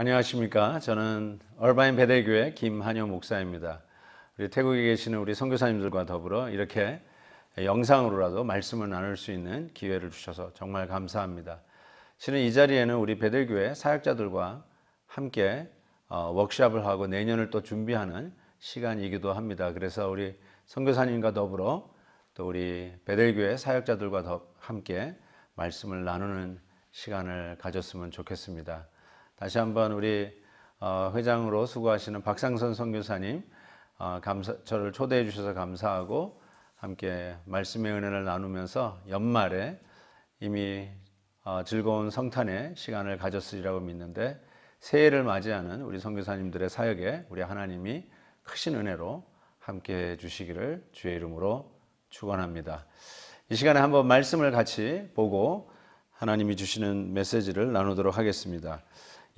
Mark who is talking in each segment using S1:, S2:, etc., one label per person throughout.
S1: 안녕하십니까. 저는 얼바인 베델교회 김한효 목사입니다. 우리 태국에 계시는 우리 선교사님들과 더불어 이렇게 영상으로라도 말씀을 나눌 수 있는 기회를 주셔서 정말 감사합니다. 실은 이 자리에는 우리 베델교회 사역자들과 함께 어, 워크숍을 하고 내년을 또 준비하는 시간이기도 합니다. 그래서 우리 선교사님과 더불어 또 우리 베델교회 사역자들과 함께 말씀을 나누는 시간을 가졌으면 좋겠습니다. 다시 한번 우리 어, 회장으로 수고하시는 박상선 선교사님 어, 감사, 저를 초대해 주셔서 감사하고 함께 말씀의 은혜를 나누면서 연말에 이미 어, 즐거운 성탄의 시간을 가졌으리라고 믿는데 새해를 맞이하는 우리 선교사님들의 사역에 우리 하나님이 크신 은혜로 함께 해 주시기를 주의 이름으로 축원합니다. 이 시간에 한번 말씀을 같이 보고 하나님이 주시는 메시지를 나누도록 하겠습니다.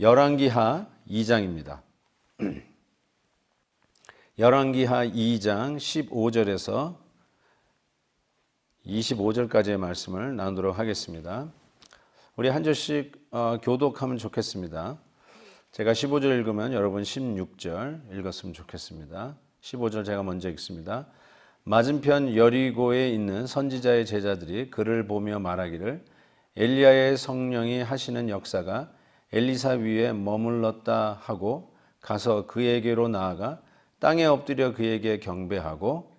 S1: 열왕기하 2장입니다. 열왕기하 2장 15절에서 25절까지의 말씀을 나누도록 하겠습니다. 우리 한 절씩 어, 교독하면 좋겠습니다. 제가 15절 읽으면 여러분 16절 읽었으면 좋겠습니다. 15절 제가 먼저 읽습니다. 맞은편 여리고에 있는 선지자의 제자들이 그를 보며 말하기를 엘리야의 성령이 하시는 역사가 엘리사 위에 머물렀다 하고 가서 그에게로 나아가 땅에 엎드려 그에게 경배하고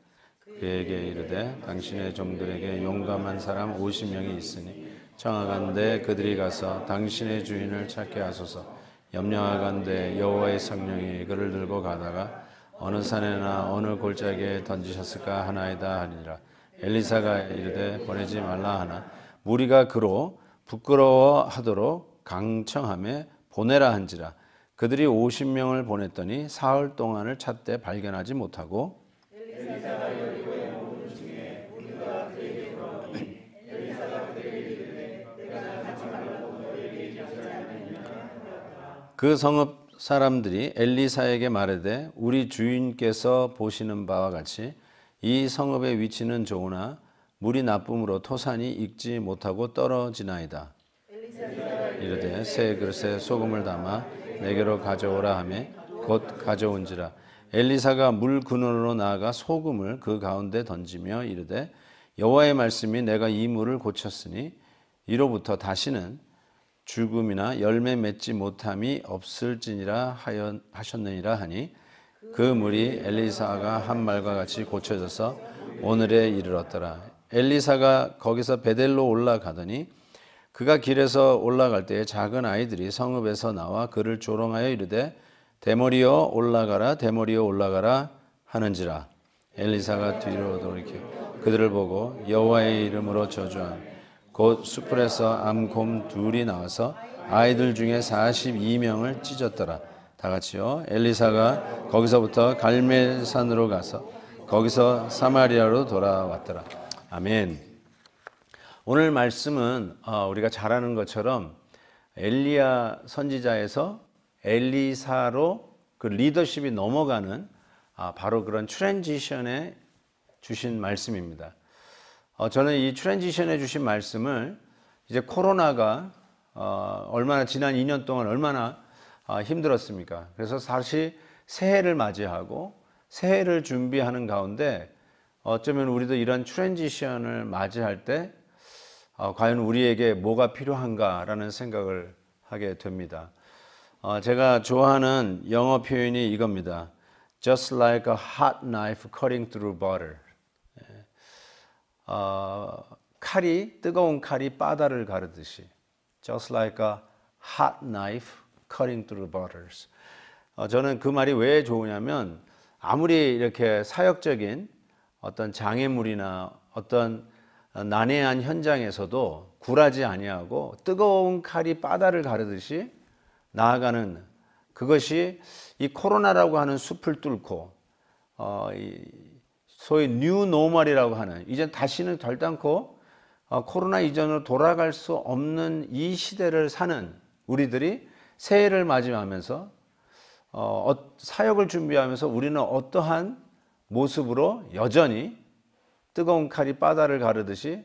S1: 그에게 이르되 당신의 종들에게 용감한 사람 50명이 있으니 청하간대 그들이 가서 당신의 주인을 찾게 하소서 염려하간대 여호와의 성령이 그를 들고 가다가 어느 산에나 어느 골짜기에 던지셨을까 하나이다 하니라 엘리사가 이르되 보내지 말라 하나 무리가 그로 부끄러워하도록 강청함에 보내라 한지라 그들이 50명을 보냈더니 사흘 동안을 찾되 발견하지 못하고 그 성읍 사람들이 엘리사에게 말하되 우리 주인께서 보시는 바와 같이 이 성읍의 위치는 좋으나 물이 나쁨으로 토산이 익지 못하고 떨어지나이다. 이르되 새 그릇에 소금을 담아 내게로 가져오라 하매 곧 가져온지라 엘리사가 물근원로 나아가 소금을 그 가운데 던지며 이르되 여호와의 말씀이 내가 이 물을 고쳤으니 이로부터 다시는 죽음이나 열매 맺지 못함이 없을지니라 하셨느니라 하니 그 물이 엘리사가 한 말과 같이 고쳐져서 오늘에 이르렀더라. 엘리사가 거기서 베델로 올라가더니 그가 길에서 올라갈 때에 작은 아이들이 성읍에서 나와 그를 조롱하여 이르되 대머리여 올라가라 대머리여 올라가라 하는지라 엘리사가 뒤로 돌이켜 그들을 보고 여호와의 이름으로 저주한 곧 수풀에서 암곰 둘이 나와서 아이들 중에 42명을 찢었더라 다 같이요 엘리사가 거기서부터 갈멜산으로 가서 거기서 사마리아로 돌아왔더라 아멘 오늘 말씀은 어, 우리가 잘 아는 것처럼 엘리야 선지자에서 엘리사로 그 리더십이 넘어가는 아, 바로 그런 트랜지션에 주신 말씀입니다. 어, 저는 이 트랜지션에 주신 말씀을 이제 코로나가 어, 얼마나 지난 2년 동안 얼마나 아, 힘들었습니까? 그래서 사실 새해를 맞이하고 새해를 준비하는 가운데 어쩌면 우리도 이런 트랜지션을 맞이할 때 어, 과연 우리에게 뭐가 필요한가라는 생각을 하게 됩니다. 어, 제가 좋아하는 영어 표현이 이겁니다. Just like a hot knife cutting through butter. 어, 칼이 뜨거운 칼이 바다를 가르듯이. Just like a hot knife cutting through b u t t e r 저는 그 말이 왜 좋으냐면 아무리 이렇게 사역적인 어떤 장애물이나 어떤 난해한 현장에서도 굴하지 아니하고 뜨거운 칼이 바다를 가르듯이 나아가는 그것이 이 코로나라고 하는 숲을 뚫고 어, 이 소위 뉴 노멀이라고 하는 이제 다시는 덜단코 어, 코로나 이전으로 돌아갈 수 없는 이 시대를 사는 우리들이 새해를 맞이하면서 어, 어 사역을 준비하면서 우리는 어떠한 모습으로 여전히 뜨거운 칼이 바다를 가르듯이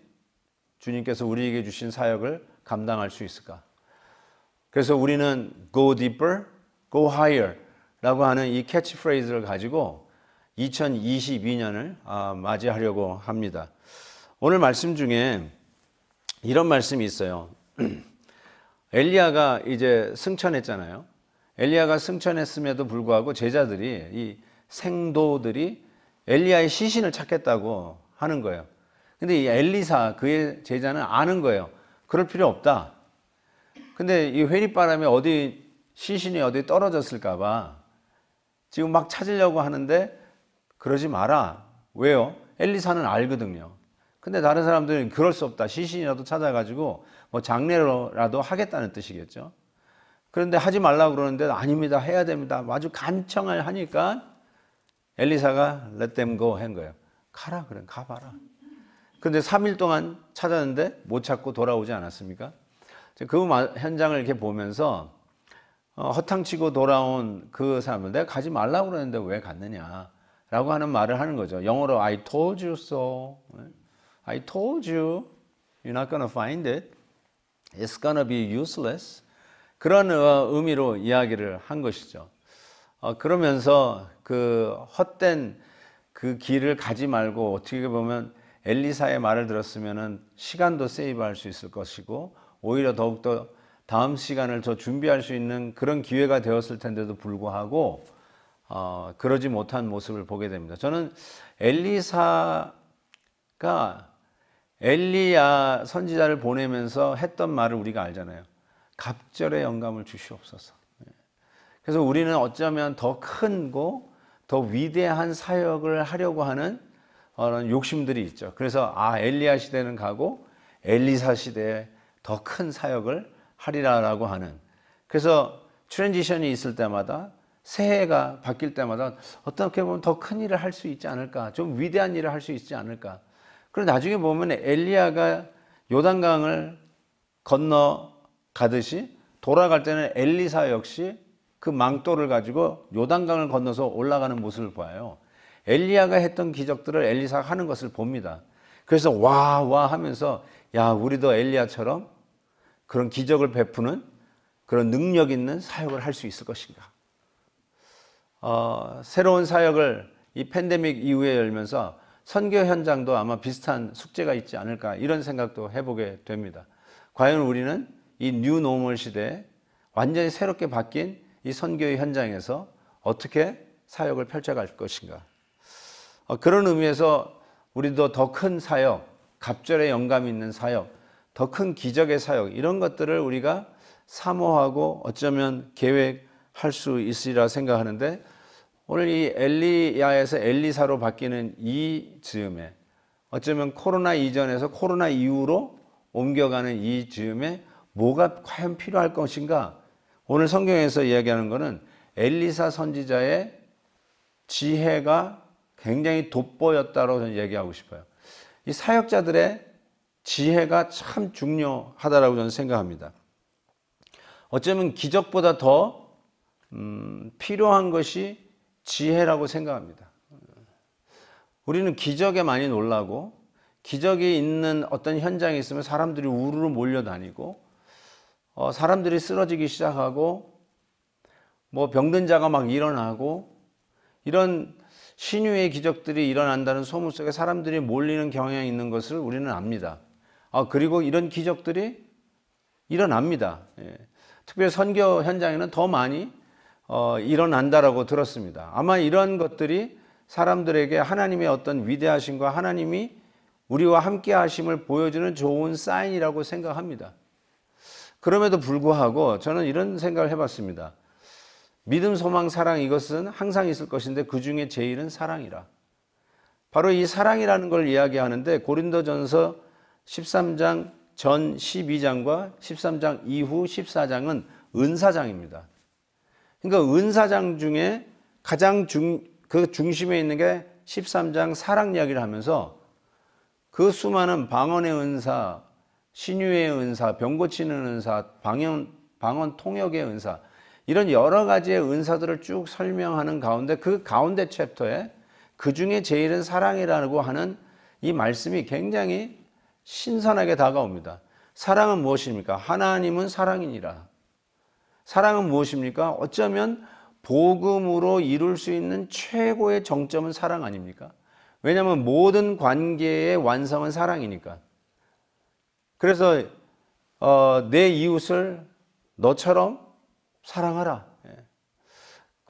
S1: 주님께서 우리에게 주신 사역을 감당할 수 있을까? 그래서 우리는 go deeper, go higher 라고 하는 이 캐치프레이즈를 가지고 2022년을 아, 맞이하려고 합니다. 오늘 말씀 중에 이런 말씀이 있어요. 엘리야가 이제 승천했잖아요. 엘리야가 승천했음에도 불구하고 제자들이 이 생도들이 엘리야의 시신을 찾겠다고 하는 거예요. 근데 이 엘리사 그의 제자는 아는 거예요. 그럴 필요 없다. 근데 이 회리바람에 어디 시신이 어디 떨어졌을까 봐 지금 막 찾으려고 하는데 그러지 마라. 왜요? 엘리사는 알거든요. 근데 다른 사람들은 그럴 수 없다. 시신이라도 찾아가지고 뭐 장례라도 하겠다는 뜻이겠죠. 그런데 하지 말라고 그러는데 아닙니다. 해야 됩니다. 아주 간청을 하니까 엘리사가 let them go 한 거예요. 가라 그래 가봐라. 근데 3일 동안 찾았는데 못 찾고 돌아오지 않았습니까? 그 현장을 이렇게 보면서 어, 허탕치고 돌아온 그 사람을 내가 가지 말라고 그랬는데 왜 갔느냐 라고 하는 말을 하는 거죠. 영어로 I told you so. 네. I told you you're not gonna find it. It's gonna be useless. 그런 어, 의미로 이야기를 한 것이죠. 어, 그러면서 그 헛된 그 길을 가지 말고 어떻게 보면 엘리사의 말을 들었으면 시간도 세이브할 수 있을 것이고 오히려 더욱더 다음 시간을 더 준비할 수 있는 그런 기회가 되었을 텐데도 불구하고 어, 그러지 못한 모습을 보게 됩니다. 저는 엘리사가 엘리야 선지자를 보내면서 했던 말을 우리가 알잖아요. 갑절의 영감을 주시옵소서. 예. 그래서 우리는 어쩌면 더 큰고 더 위대한 사역을 하려고 하는 어런 욕심들이 있죠. 그래서 아 엘리야 시대는 가고 엘리사 시대에 더 큰 사역을 하리라라고 하는. 그래서 트랜지션이 있을 때마다 새해가 바뀔 때마다 어떻게 보면 더 큰 일을 할 수 있지 않을까, 좀 위대한 일을 할 수 있지 않을까. 그리고 나중에 보면 엘리야가 요단강을 건너 가듯이 돌아갈 때는 엘리사 역시 그 망토를 가지고 요단강을 건너서 올라가는 모습을 봐요. 엘리야가 했던 기적들을 엘리사가 하는 것을 봅니다. 그래서 와, 와 하면서 야, 우리도 엘리야처럼 그런 기적을 베푸는 그런 능력 있는 사역을 할 수 있을 것인가. 어, 새로운 사역을 이 팬데믹 이후에 열면서 선교 현장도 아마 비슷한 숙제가 있지 않을까 이런 생각도 해보게 됩니다. 과연 우리는 이 뉴노멀 시대에 완전히 새롭게 바뀐 이 선교의 현장에서 어떻게 사역을 펼쳐갈 것인가. 어, 그런 의미에서 우리도 더 큰 사역, 갑절의 영감 있는 사역, 더 큰 기적의 사역, 이런 것들을 우리가 사모하고 어쩌면 계획할 수 있으리라 생각하는데 오늘 이 엘리야에서 엘리사로 바뀌는 이 즈음에 어쩌면 코로나 이전에서 코로나 이후로 옮겨가는 이 즈음에 뭐가 과연 필요할 것인가 오늘 성경에서 이야기하는 것은 엘리사 선지자의 지혜가 굉장히 돋보였다고 저는 얘기하고 싶어요. 이 사역자들의 지혜가 참 중요하다라고 저는 생각합니다. 어쩌면 기적보다 더 음, 필요한 것이 지혜라고 생각합니다. 우리는 기적에 많이 놀라고 기적이 있는 어떤 현장에 있으면 사람들이 우르르 몰려다니고 어, 사람들이 쓰러지기 시작하고 뭐 병든 자가 막 일어나고 이런 신유의 기적들이 일어난다는 소문 속에 사람들이 몰리는 경향이 있는 것을 우리는 압니다. 아, 그리고 이런 기적들이 일어납니다. 예. 특별히 선교 현장에는 더 많이 어, 일어난다라고 들었습니다. 아마 이런 것들이 사람들에게 하나님의 어떤 위대하신과 하나님이 우리와 함께 하심을 보여주는 좋은 사인이라고 생각합니다. 그럼에도 불구하고 저는 이런 생각을 해봤습니다. 믿음, 소망, 사랑 이것은 항상 있을 것인데 그 중에 제일은 사랑이라. 바로 이 사랑이라는 걸 이야기하는데 고린도전서 13장 전 12장과 13장 이후 14장은 은사장입니다. 그러니까 은사장 중에 가장 중, 그 중심에 있는 게 13장 사랑 이야기를 하면서 그 수많은 방언의 은사, 신유의 은사, 병 고치는 은사, 방언, 방언 통역의 은사 이런 여러 가지의 은사들을 쭉 설명하는 가운데 그 가운데 챕터에 그 중에 제일은 사랑이라고 하는 이 말씀이 굉장히 신선하게 다가옵니다. 사랑은 무엇입니까? 하나님은 사랑이니라. 사랑은 무엇입니까? 어쩌면 복음으로 이룰 수 있는 최고의 정점은 사랑 아닙니까? 왜냐하면 모든 관계의 완성은 사랑이니까. 그래서 어, 내 이웃을 너처럼 사랑하라. 예.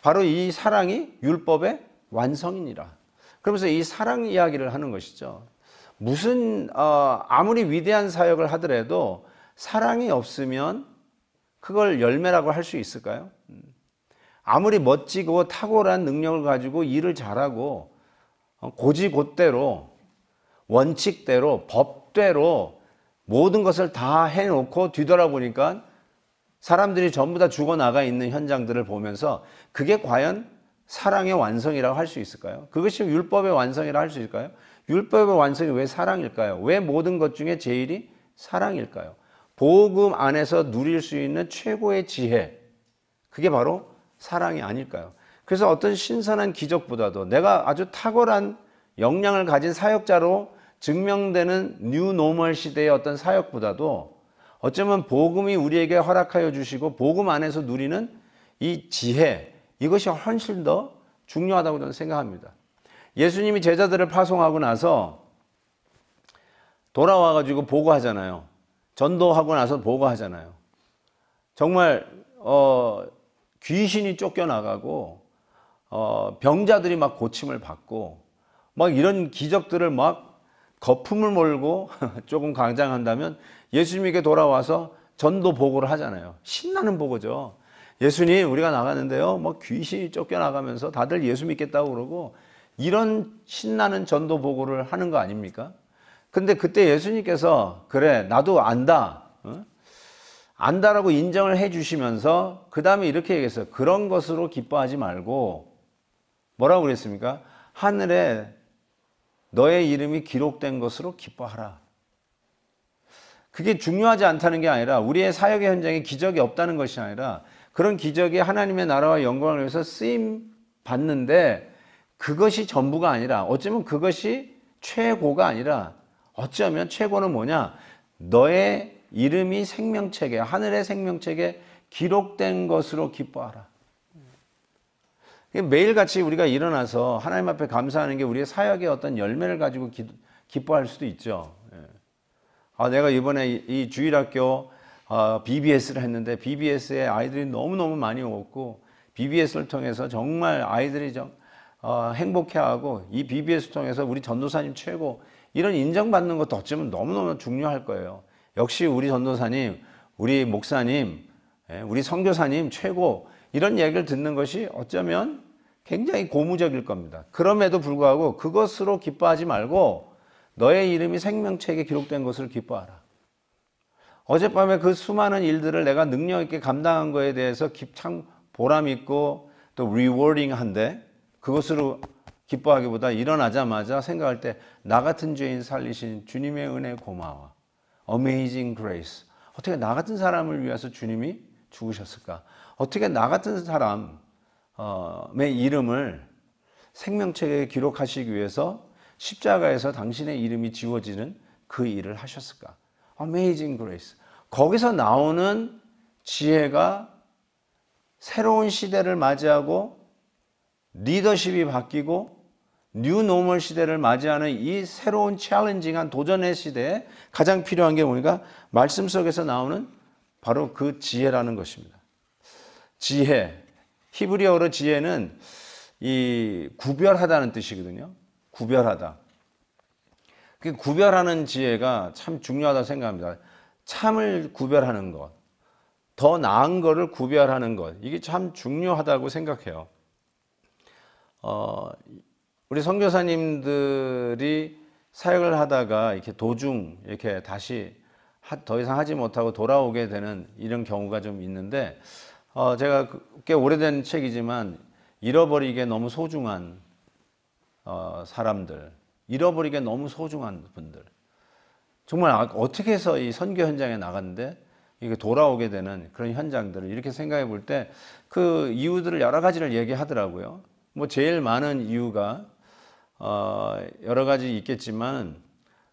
S1: 바로 이 사랑이 율법의 완성이니라. 그러면서 이 사랑 이야기를 하는 것이죠. 무슨 어, 아무리 위대한 사역을 하더라도 사랑이 없으면 그걸 열매라고 할 수 있을까요? 음. 아무리 멋지고 탁월한 능력을 가지고 일을 잘하고 어, 고지고대로 원칙대로 법대로 모든 것을 다 해놓고 뒤돌아보니까 사람들이 전부 다 죽어나가 있는 현장들을 보면서 그게 과연 사랑의 완성이라고 할 수 있을까요? 그것이 율법의 완성이라고 할 수 있을까요? 율법의 완성이 왜 사랑일까요? 왜 모든 것 중에 제일이 사랑일까요? 복음 안에서 누릴 수 있는 최고의 지혜. 그게 바로 사랑이 아닐까요? 그래서 어떤 신선한 기적보다도 내가 아주 탁월한 역량을 가진 사역자로 증명되는 뉴노멀 시대의 어떤 사역보다도 어쩌면 복음이 우리에게 허락하여 주시고 복음 안에서 누리는 이 지혜 이것이 훨씬 더 중요하다고 저는 생각합니다. 예수님이 제자들을 파송하고 나서 돌아와 가지고 보고하잖아요. 전도하고 나서 보고하잖아요. 정말 어, 귀신이 쫓겨나가고 어, 병자들이 막 고침을 받고 막 이런 기적들을 막 거품을 몰고 조금 강장한다면 예수님에게 돌아와서 전도 보고를 하잖아요. 신나는 보고죠. 예수님 우리가 나가는데요. 뭐 귀신이 쫓겨나가면서 다들 예수 믿겠다고 그러고 이런 신나는 전도 보고를 하는 거 아닙니까? 근데 그때 예수님께서 그래 나도 안다. 어? 안다라고 인정을 해 주시면서 그 다음에 이렇게 얘기했어요. 그런 것으로 기뻐하지 말고 뭐라고 그랬습니까? 하늘에 너의 이름이 기록된 것으로 기뻐하라. 그게 중요하지 않다는 게 아니라 우리의 사역의 현장에 기적이 없다는 것이 아니라 그런 기적이 하나님의 나라와 영광을 위해서 쓰임 받는데 그것이 전부가 아니라 어쩌면 그것이 최고가 아니라 어쩌면 최고는 뭐냐? 너의 이름이 생명책에 하늘의 생명책에 기록된 것으로 기뻐하라. 매일같이 우리가 일어나서 하나님 앞에 감사하는 게 우리의 사역의 어떤 열매를 가지고 기, 뻐할 수도 있죠. 예. 아, 내가 이번에 이 주일학교 어, BBS를 했는데 BBS에 아이들이 너무너무 많이 오고 BBS를 통해서 정말 아이들이 정, 어, 행복해하고 이 BBS 통해서 우리 전도사님 최고 이런 인정받는 것도 어쩌면 너무너무 중요할 거예요. 역시 우리 전도사님, 우리 목사님, 예, 우리 선교사님 최고 이런 얘기를 듣는 것이 어쩌면 굉장히 고무적일 겁니다. 그럼에도 불구하고 그것으로 기뻐하지 말고 너의 이름이 생명책에 기록된 것을 기뻐하라. 어젯밤에 그 수많은 일들을 내가 능력 있게 감당한 거에 대해서 참 보람 있고 또 리워딩한데 그것으로 기뻐하기보다 일어나자마자 생각할 때 나 같은 죄인 살리신 주님의 은혜 고마워. Amazing grace. 어떻게 나 같은 사람을 위해서 주님이 죽으셨을까? 어떻게 나 같은 사람의 이름을 생명책에 기록하시기 위해서 십자가에서 당신의 이름이 지워지는 그 일을 하셨을까? Amazing Grace. 거기서 나오는 지혜가 새로운 시대를 맞이하고 리더십이 바뀌고 뉴 노멀 시대를 맞이하는 이 새로운 챌린징한 도전의 시대에 가장 필요한 게 보니까 말씀 속에서 나오는 바로 그 지혜라는 것입니다. 지혜. 히브리어로 지혜는 이 구별하다는 뜻이거든요. 구별하다. 그 구별하는 지혜가 참 중요하다 생각합니다. 참을 구별하는 것, 더 나은 것을 구별하는 것, 이게 참 중요하다고 생각해요. 어, 우리 선교사님들이 사역을 하다가 이렇게 도중 이렇게 다시 더 이상 하지 못하고 돌아오게 되는 이런 경우가 좀 있는데 어, 제가 꽤 오래된 책이지만 잃어버리기에 너무 소중한 어, 사람들, 잃어버리기에 너무 소중한 분들. 정말 아, 어떻게 해서 이 선교 현장에 나갔는데 이게 돌아오게 되는 그런 현장들을 이렇게 생각해 볼 때 그 이유들을 여러 가지를 얘기하더라고요. 뭐 제일 많은 이유가 어, 여러 가지 있겠지만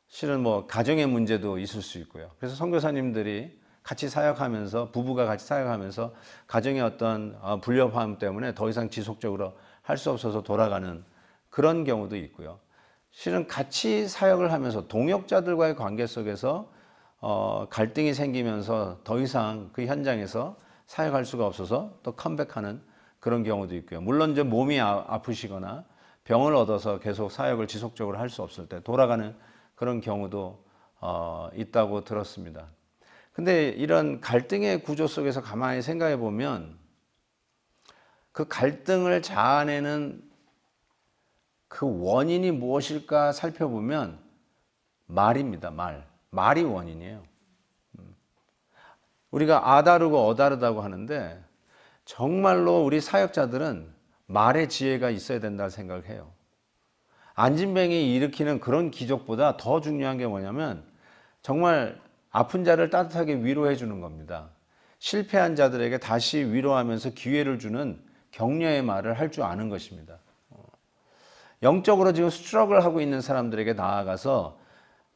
S1: 실은 뭐 가정의 문제도 있을 수 있고요. 그래서 선교사님들이 같이 사역하면서 부부가 같이 사역하면서 가정의 어떤 어, 불협화음 때문에 더 이상 지속적으로 할 수 없어서 돌아가는 그런 경우도 있고요. 실은 같이 사역을 하면서 동역자들과의 관계 속에서 어, 갈등이 생기면서 더 이상 그 현장에서 사역할 수가 없어서 또 컴백하는 그런 경우도 있고요. 물론 이제 몸이 아, 프시거나 병을 얻어서 계속 사역을 지속적으로 할 수 없을 때 돌아가는 그런 경우도 어, 있다고 들었습니다. 근데 이런 갈등의 구조 속에서 가만히 생각해 보면 그 갈등을 자아내는 그 원인이 무엇일까 살펴보면 말입니다. 말. 말이 원인이에요. 음. 우리가 아다르고 어다르다고 하는데 정말로 우리 사역자들은 말의 지혜가 있어야 된다고 생각 해요. 안진뱅이 일으키는 그런 기적보다 더 중요한 게 뭐냐면 정말 아픈 자를 따뜻하게 위로해 주는 겁니다. 실패한 자들에게 다시 위로하면서 기회를 주는 격려의 말을 할 줄 아는 것입니다. 영적으로 지금 수트럭을 하고 있는 사람들에게 나아가서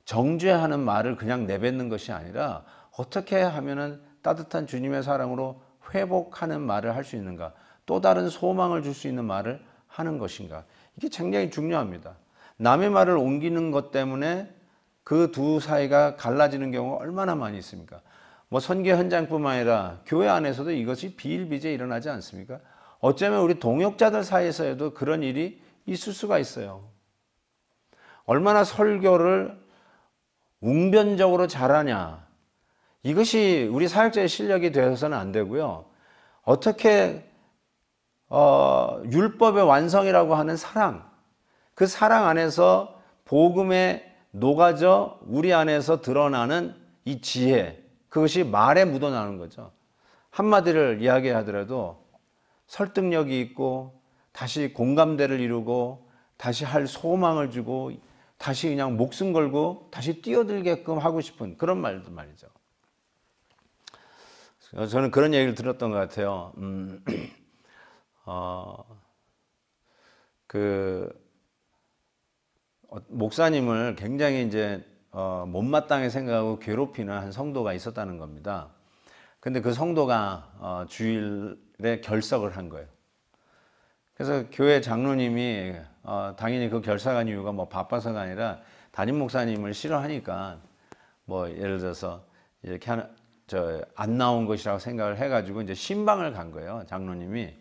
S1: 정죄하는 말을 그냥 내뱉는 것이 아니라 어떻게 하면은 따뜻한 주님의 사랑으로 회복하는 말을 할 수 있는가? 또 다른 소망을 줄 수 있는 말을 하는 것인가? 이게 굉장히 중요합니다. 남의 말을 옮기는 것 때문에 그두 사이가 갈라지는 경우가 얼마나 많이 있습니까? 뭐 선교 현장뿐만 아니라 교회 안에서도 이것이 비일비재 일어나지 않습니까? 어쩌면 우리 동역자들 사이에서도 그런 일이 있을 수가 있어요. 얼마나 설교를 웅변적으로 잘하냐. 이것이 우리 사역자의 실력이 되어서는 안 되고요. 어떻게 어, 율법의 완성이라고 하는 사랑, 그 사랑 안에서 복음의 녹아져 우리 안에서 드러나는 이 지혜, 그것이 말에 묻어나는 거죠. 한마디를 이야기하더라도 설득력이 있고 다시 공감대를 이루고 다시 할 소망을 주고 다시 그냥 목숨 걸고 다시 뛰어들게끔 하고 싶은 그런 말들 말이죠. 저는 그런 얘기를 들었던 것 같아요. 음, 어, 그 어, 목사님을 굉장히 이제 어, 못마땅히 생각하고 괴롭히는 한 성도가 있었다는 겁니다. 근데 그 성도가 어, 주일에 결석을 한 거예요. 그래서 교회 장로님이 어, 당연히 그 결석한 이유가 뭐 바빠서가 아니라 담임 목사님을 싫어하니까 뭐 예를 들어서 이렇게 하나, 저, 안 나온 것이라고 생각을 해가지고 이제 신방을 간 거예요. 장로님이.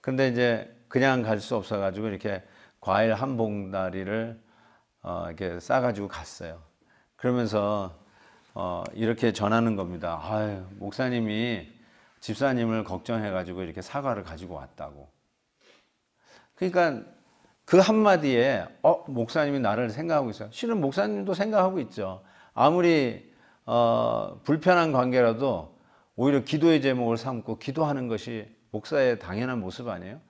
S1: 근데 이제 그냥 갈 수 없어가지고 이렇게 과일 한 봉다리를 어, 이렇게 싸가지고 갔어요. 그러면서 어, 이렇게 전하는 겁니다. 아유, 목사님이 집사님을 걱정해가지고 이렇게 사과를 가지고 왔다고. 그러니까 그 한마디에, 어, 목사님이 나를 생각하고 있어요. 실은 목사님도 생각하고 있죠. 아무리, 어, 불편한 관계라도 오히려 기도의 제목을 삼고 기도하는 것이 목사의 당연한 모습 아니에요?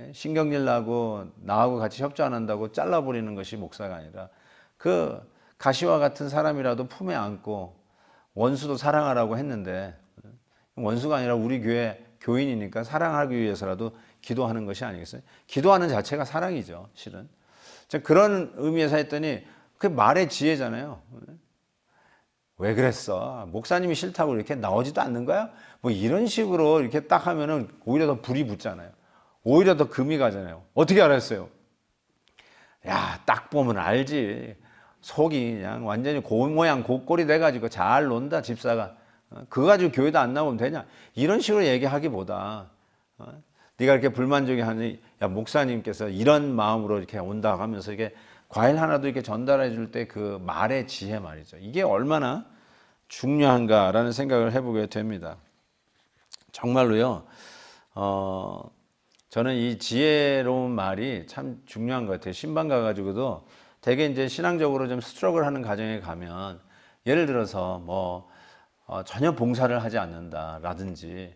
S1: 예, 신경질 나고 나하고 같이 협조 안 한다고 잘라버리는 것이 목사가 아니라 그 가시와 같은 사람이라도 품에 안고 원수도 사랑하라고 했는데 원수가 아니라 우리 교회 교인이니까 사랑하기 위해서라도 기도하는 것이 아니겠어요? 기도하는 자체가 사랑이죠, 실은. 그런 의미에서 했더니 그 말의 지혜잖아요. 왜 그랬어? 목사님이 싫다고 이렇게 나오지도 않는 거야? 뭐 이런 식으로 이렇게 딱 하면은 오히려 더 불이 붙잖아요. 오히려 더 금이 가잖아요. 어떻게 알았어요? 야, 딱 보면 알지. 속이 그냥 완전히 고 모양 고꼴이 돼가지고 잘 논다, 집사가. 어, 그거 가지고 교회도 안 나오면 되냐. 이런 식으로 얘기하기보다, 어? 네가 이렇게 불만족이 하니, 야, 목사님께서 이런 마음으로 이렇게 온다 하면서 이게 과일 하나도 이렇게 전달해 줄 때 그 말의 지혜 말이죠. 이게 얼마나 중요한가라는 생각을 해보게 됩니다. 정말로요, 어, 저는 이 지혜로운 말이 참 중요한 것 같아요. 신방 가가지고도 되게 이제 신앙적으로 좀 스트럭을 하는 가정에 가면 예를 들어서 뭐 어, 전혀 봉사를 하지 않는다라든지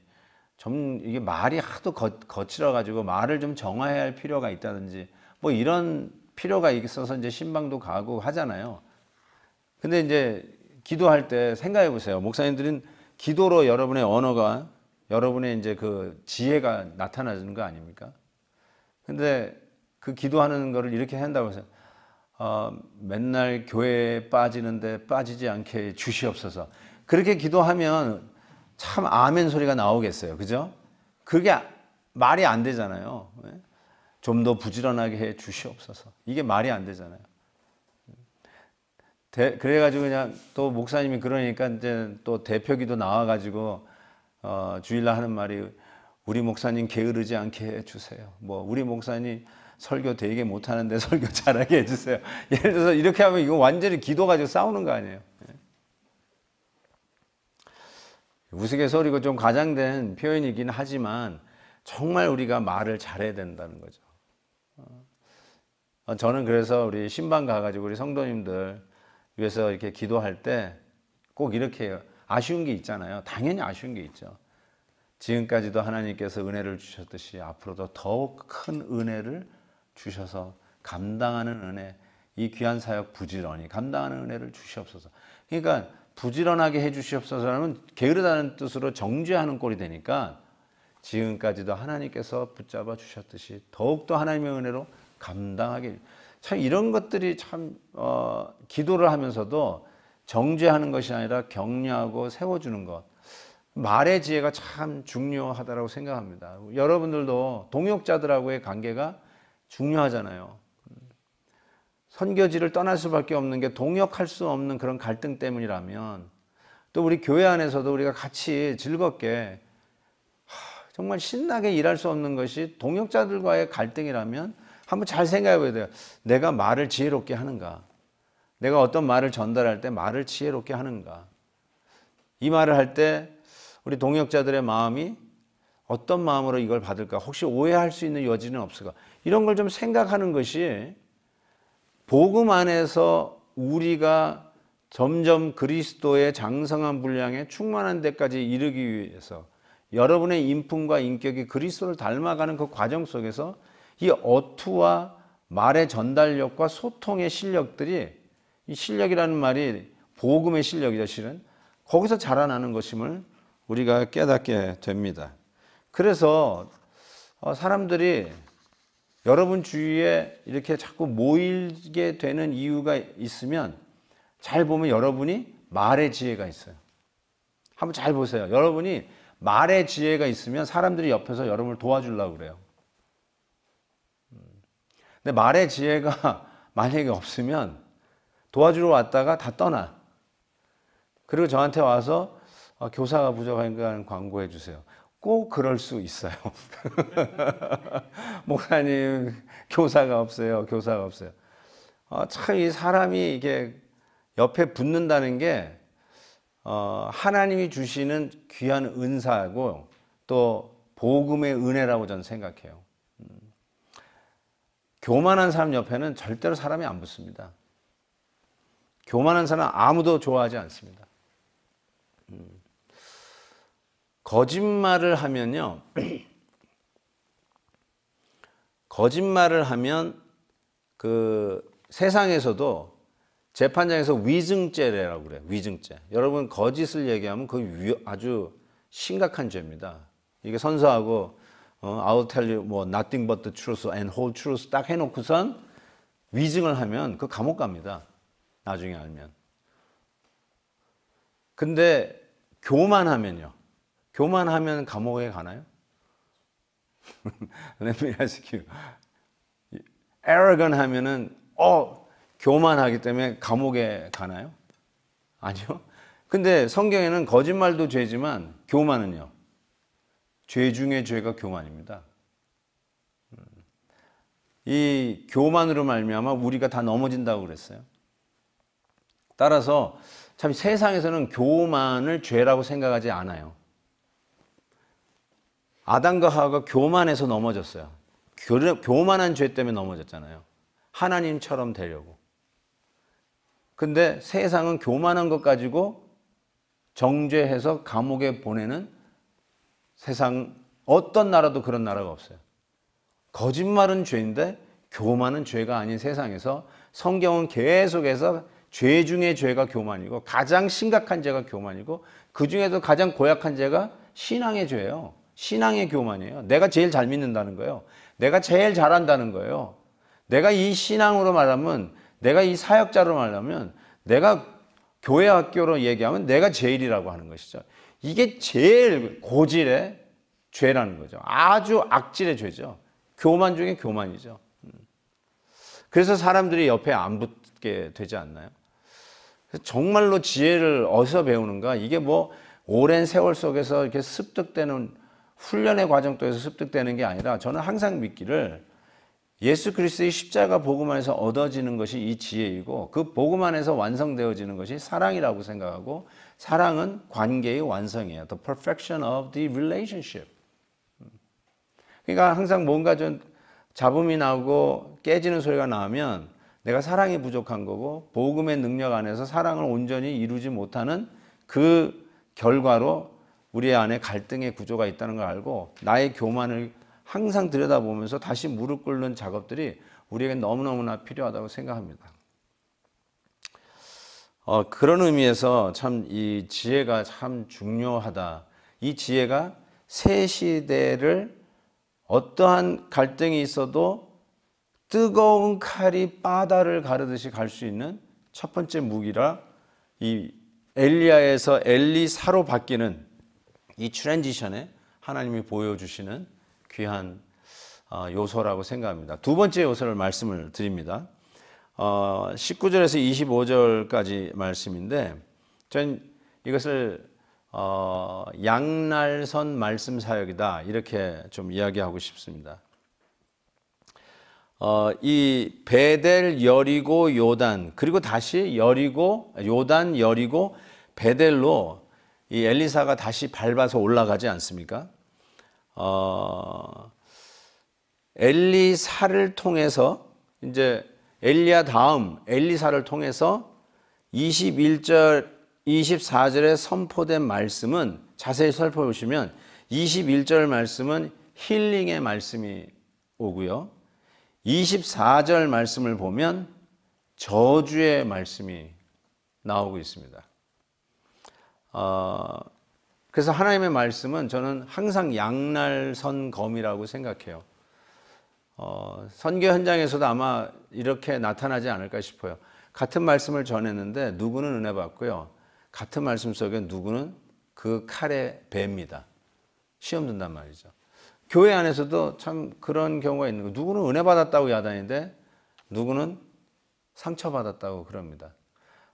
S1: 좀 이게 말이 하도 거, 거칠어 가지고 말을 좀 정화해야 할 필요가 있다든지 뭐 이런 필요가 있어서 이제 신방도 가고 하잖아요. 근데 이제 기도할 때 생각해 보세요. 목사님들은 기도로 여러분의 언어가 여러분의 이제 그 지혜가 나타나는 거 아닙니까? 근데 그 기도하는 거를 이렇게 한다고 해서 어, 맨날 교회에 빠지는데 빠지지 않게 주시옵소서. 그렇게 기도하면 참 아멘 소리가 나오겠어요. 그죠? 그게 말이 안 되잖아요. 예? 좀더 부지런하게 해 주시옵소서. 이게 말이 안 되잖아요. 그래가지고 그냥 또 목사님이 그러니까 이제 또 대표기도 나와가지고 어, 주일날 하는 말이 우리 목사님 게으르지 않게 해주세요. 뭐 우리 목사님 설교 되게 못하는데 설교 잘하게 해주세요. 예를 들어서 이렇게 하면 이거 완전히 기도 가지고 싸우는 거 아니에요. 예. 우스갯소리고 좀 과장된 표현이긴 하지만 정말 우리가 말을 잘해야 된다는 거죠. 어, 저는 그래서 우리 신방 가가지고 우리 성도님들 위해서 이렇게 기도할 때 꼭 이렇게 해요. 아쉬운 게 있잖아요. 당연히 아쉬운 게 있죠. 지금까지도 하나님께서 은혜를 주셨듯이 앞으로도 더욱 큰 은혜를 주셔서 감당하는 은혜, 이 귀한 사역 부지런히 감당하는 은혜를 주시옵소서. 그러니까 부지런하게 해주시옵소서라는 게으르다는 뜻으로 정죄하는 꼴이 되니까 지금까지도 하나님께서 붙잡아 주셨듯이 더욱더 하나님의 은혜로 감당하게 참 이런 것들이 참 어, 기도를 하면서도 정죄하는 것이 아니라 격려하고 세워주는 것. 말의 지혜가 참 중요하다고 생각합니다. 여러분들도 동역자들하고의 관계가 중요하잖아요. 선교지를 떠날 수밖에 없는 게 동역할 수 없는 그런 갈등 때문이라면 또 우리 교회 안에서도 우리가 같이 즐겁게 정말 신나게 일할 수 없는 것이 동역자들과의 갈등이라면 한번 잘 생각해 봐야 돼요. 내가 말을 지혜롭게 하는가? 내가 어떤 말을 전달할 때 말을 지혜롭게 하는가. 이 말을 할 때 우리 동역자들의 마음이 어떤 마음으로 이걸 받을까? 혹시 오해할 수 있는 여지는 없을까? 이런 걸 좀 생각하는 것이 복음 안에서 우리가 점점 그리스도의 장성한 분량에 충만한 데까지 이르기 위해서 여러분의 인품과 인격이 그리스도를 닮아가는 그 과정 속에서 이 어투와 말의 전달력과 소통의 실력들이 이 실력이라는 말이 복음의 실력이죠, 실은. 거기서 자라나는 것임을 우리가 깨닫게 됩니다. 그래서 어, 사람들이 여러분 주위에 이렇게 자꾸 모이게 되는 이유가 있으면 잘 보면 여러분이 말의 지혜가 있어요. 한번 잘 보세요. 여러분이 말의 지혜가 있으면 사람들이 옆에서 여러분을 도와주려고 그래요. 음. 근데 말의 지혜가 만약에 없으면 도와주러 왔다가 다 떠나. 그리고 저한테 와서 어, 교사가 부족하니까 광고해 주세요. 꼭 그럴 수 있어요. 목사님, 교사가 없어요. 교사가 없어요. 어, 참이 사람이 이게 옆에 붙는다는 게 어, 하나님이 주시는 귀한 은사고또 복음의 은혜라고 저는 생각해요. 음. 교만한 사람 옆에는 절대로 사람이 안 붙습니다. 교만한 사람 아무도 좋아하지 않습니다. 음. 거짓말을 하면요. 거짓말을 하면 그 세상에서도 재판장에서 위증죄라고 그래요. 위증죄. 여러분 거짓을 얘기하면 그 아주 심각한 죄입니다. 이게 선서하고 어, I'll tell you 뭐 nothing but the truth and whole truth 딱 해놓고선 위증을 하면 그 감옥 갑니다. 나중에 알면. 근데 교만하면요. 교만하면 감옥에 가나요? Let me ask you. arrogant 하면은 어 교만하기 때문에 감옥에 가나요? 아니요. 근데 성경에는 거짓말도 죄지만 교만은요. 죄 중에 죄가 교만입니다. 음. 이 교만으로 말미암아 우리가 다 넘어진다고 그랬어요. 따라서 참 세상에서는 교만을 죄라고 생각하지 않아요. 아담과 하와가 교만해서 넘어졌어요. 교만한 죄 때문에 넘어졌잖아요. 하나님처럼 되려고. 근데 세상은 교만한 것 가지고 정죄해서 감옥에 보내는 세상 어떤 나라도 그런 나라가 없어요. 거짓말은 죄인데 교만은 죄가 아닌 세상에서 성경은 계속해서 죄 중에 죄가 교만이고 가장 심각한 죄가 교만이고 그중에도 가장 고약한 죄가 신앙의 죄예요. 신앙의 교만이에요. 내가 제일 잘 믿는다는 거예요. 내가 제일 잘한다는 거예요. 내가 이 신앙으로 말하면 내가 이 사역자로 말하면 내가 교회 학교로 얘기하면 내가 제일이라고 하는 것이죠. 이게 제일 고질의 죄라는 거죠. 아주 악질의 죄죠. 교만 중에 교만이죠. 음. 그래서 사람들이 옆에 안 붙게 되지 않나요? 정말로 지혜를 어디서 배우는가? 이게 뭐 오랜 세월 속에서 이렇게 습득되는 훈련의 과정 또에서 습득되는 게 아니라 저는 항상 믿기를 예수 그리스도의 십자가 복음 안에서 얻어지는 것이 이 지혜이고 그 복음 안에서 완성되어지는 것이 사랑이라고 생각하고 사랑은 관계의 완성이에요. The perfection of the relationship. 그러니까 항상 뭔가 좀 잡음이 나고 깨지는 소리가 나면 내가 사랑이 부족한 거고 복음의 능력 안에서 사랑을 온전히 이루지 못하는 그 결과로 우리 안에 갈등의 구조가 있다는 걸 알고 나의 교만을 항상 들여다보면서 다시 무릎 꿇는 작업들이 우리에게 너무너무나 필요하다고 생각합니다. 어, 그런 의미에서 참 이 지혜가 참 중요하다. 이 지혜가 새 시대를 어떠한 갈등이 있어도 뜨거운 칼이 바다를 가르듯이 갈 수 있는 첫 번째 무기라 이 엘리야에서 엘리사로 바뀌는 이 트랜지션에 하나님이 보여주시는 귀한 어, 요소라고 생각합니다. 두 번째 요소를 말씀을 드립니다. 19절에서 어, 25절까지 말씀인데 전 이것을 어, 양날선 말씀 사역이다 이렇게 좀 이야기하고 싶습니다. 어, 이 베델 여리고 요단 그리고 다시 여리고 요단 여리고 베델로 이 엘리사가 다시 밟아서 올라가지 않습니까? 어, 엘리사를 통해서 이제 엘리야 다음 엘리사를 통해서 21절 24절에 선포된 말씀은 자세히 살펴보시면 21절 말씀은 힐링의 말씀이 오고요. 24절 말씀을 보면 저주의 말씀이 나오고 있습니다. 어, 그래서 하나님의 말씀은 저는 항상 양날선 검이라고 생각해요. 어, 선교 현장에서도 아마 이렇게 나타나지 않을까 싶어요. 같은 말씀을 전했는데 누구는 은혜 받고요. 같은 말씀 속에 누구는 그 칼에 뱀입니다 시험 든단 말이죠. 교회 안에서도 참 그런 경우가 있는 거예요. 누구는 은혜 받았다고 야단인데 누구는 상처 받았다고 그럽니다.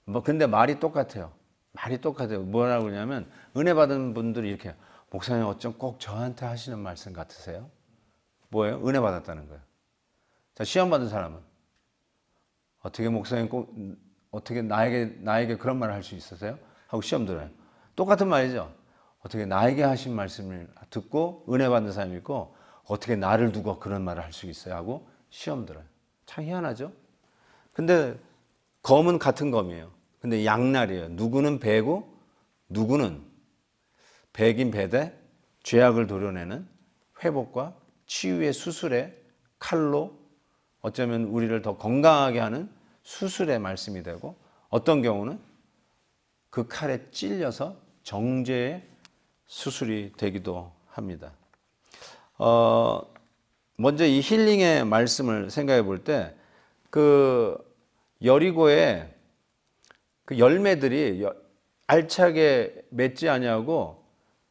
S1: 뭐 근데 말이 똑같아요. 말이 똑같아요. 뭐라고 그러냐면 은혜 받은 분들이 이렇게 목사님 어쩜 꼭 저한테 하시는 말씀 같으세요? 뭐예요? 은혜 받았다는 거예요. 자 시험 받은 사람은 어떻게 목사님 꼭 어떻게 나에게 나에게 그런 말을 할 수 있으세요? 하고 시험 들어요. 똑같은 말이죠. 어떻게 나에게 하신 말씀을 듣고 은혜 받는 사람이 있고 어떻게 나를 두고 그런 말을 할 수 있어요 하고 시험 들어요. 참 희한하죠? 근데 검은 같은 검이에요. 근데 양날이에요. 누구는 배고 누구는 백인 배대 죄악을 도려내는 회복과 치유의 수술에 칼로 어쩌면 우리를 더 건강하게 하는 수술의 말씀이 되고 어떤 경우는 그 칼에 찔려서 정죄의 수술이 되기도 합니다. 어, 먼저 이 힐링의 말씀을 생각해 볼 때그 여리고의 그 열매들이 알차게 맺지 아니고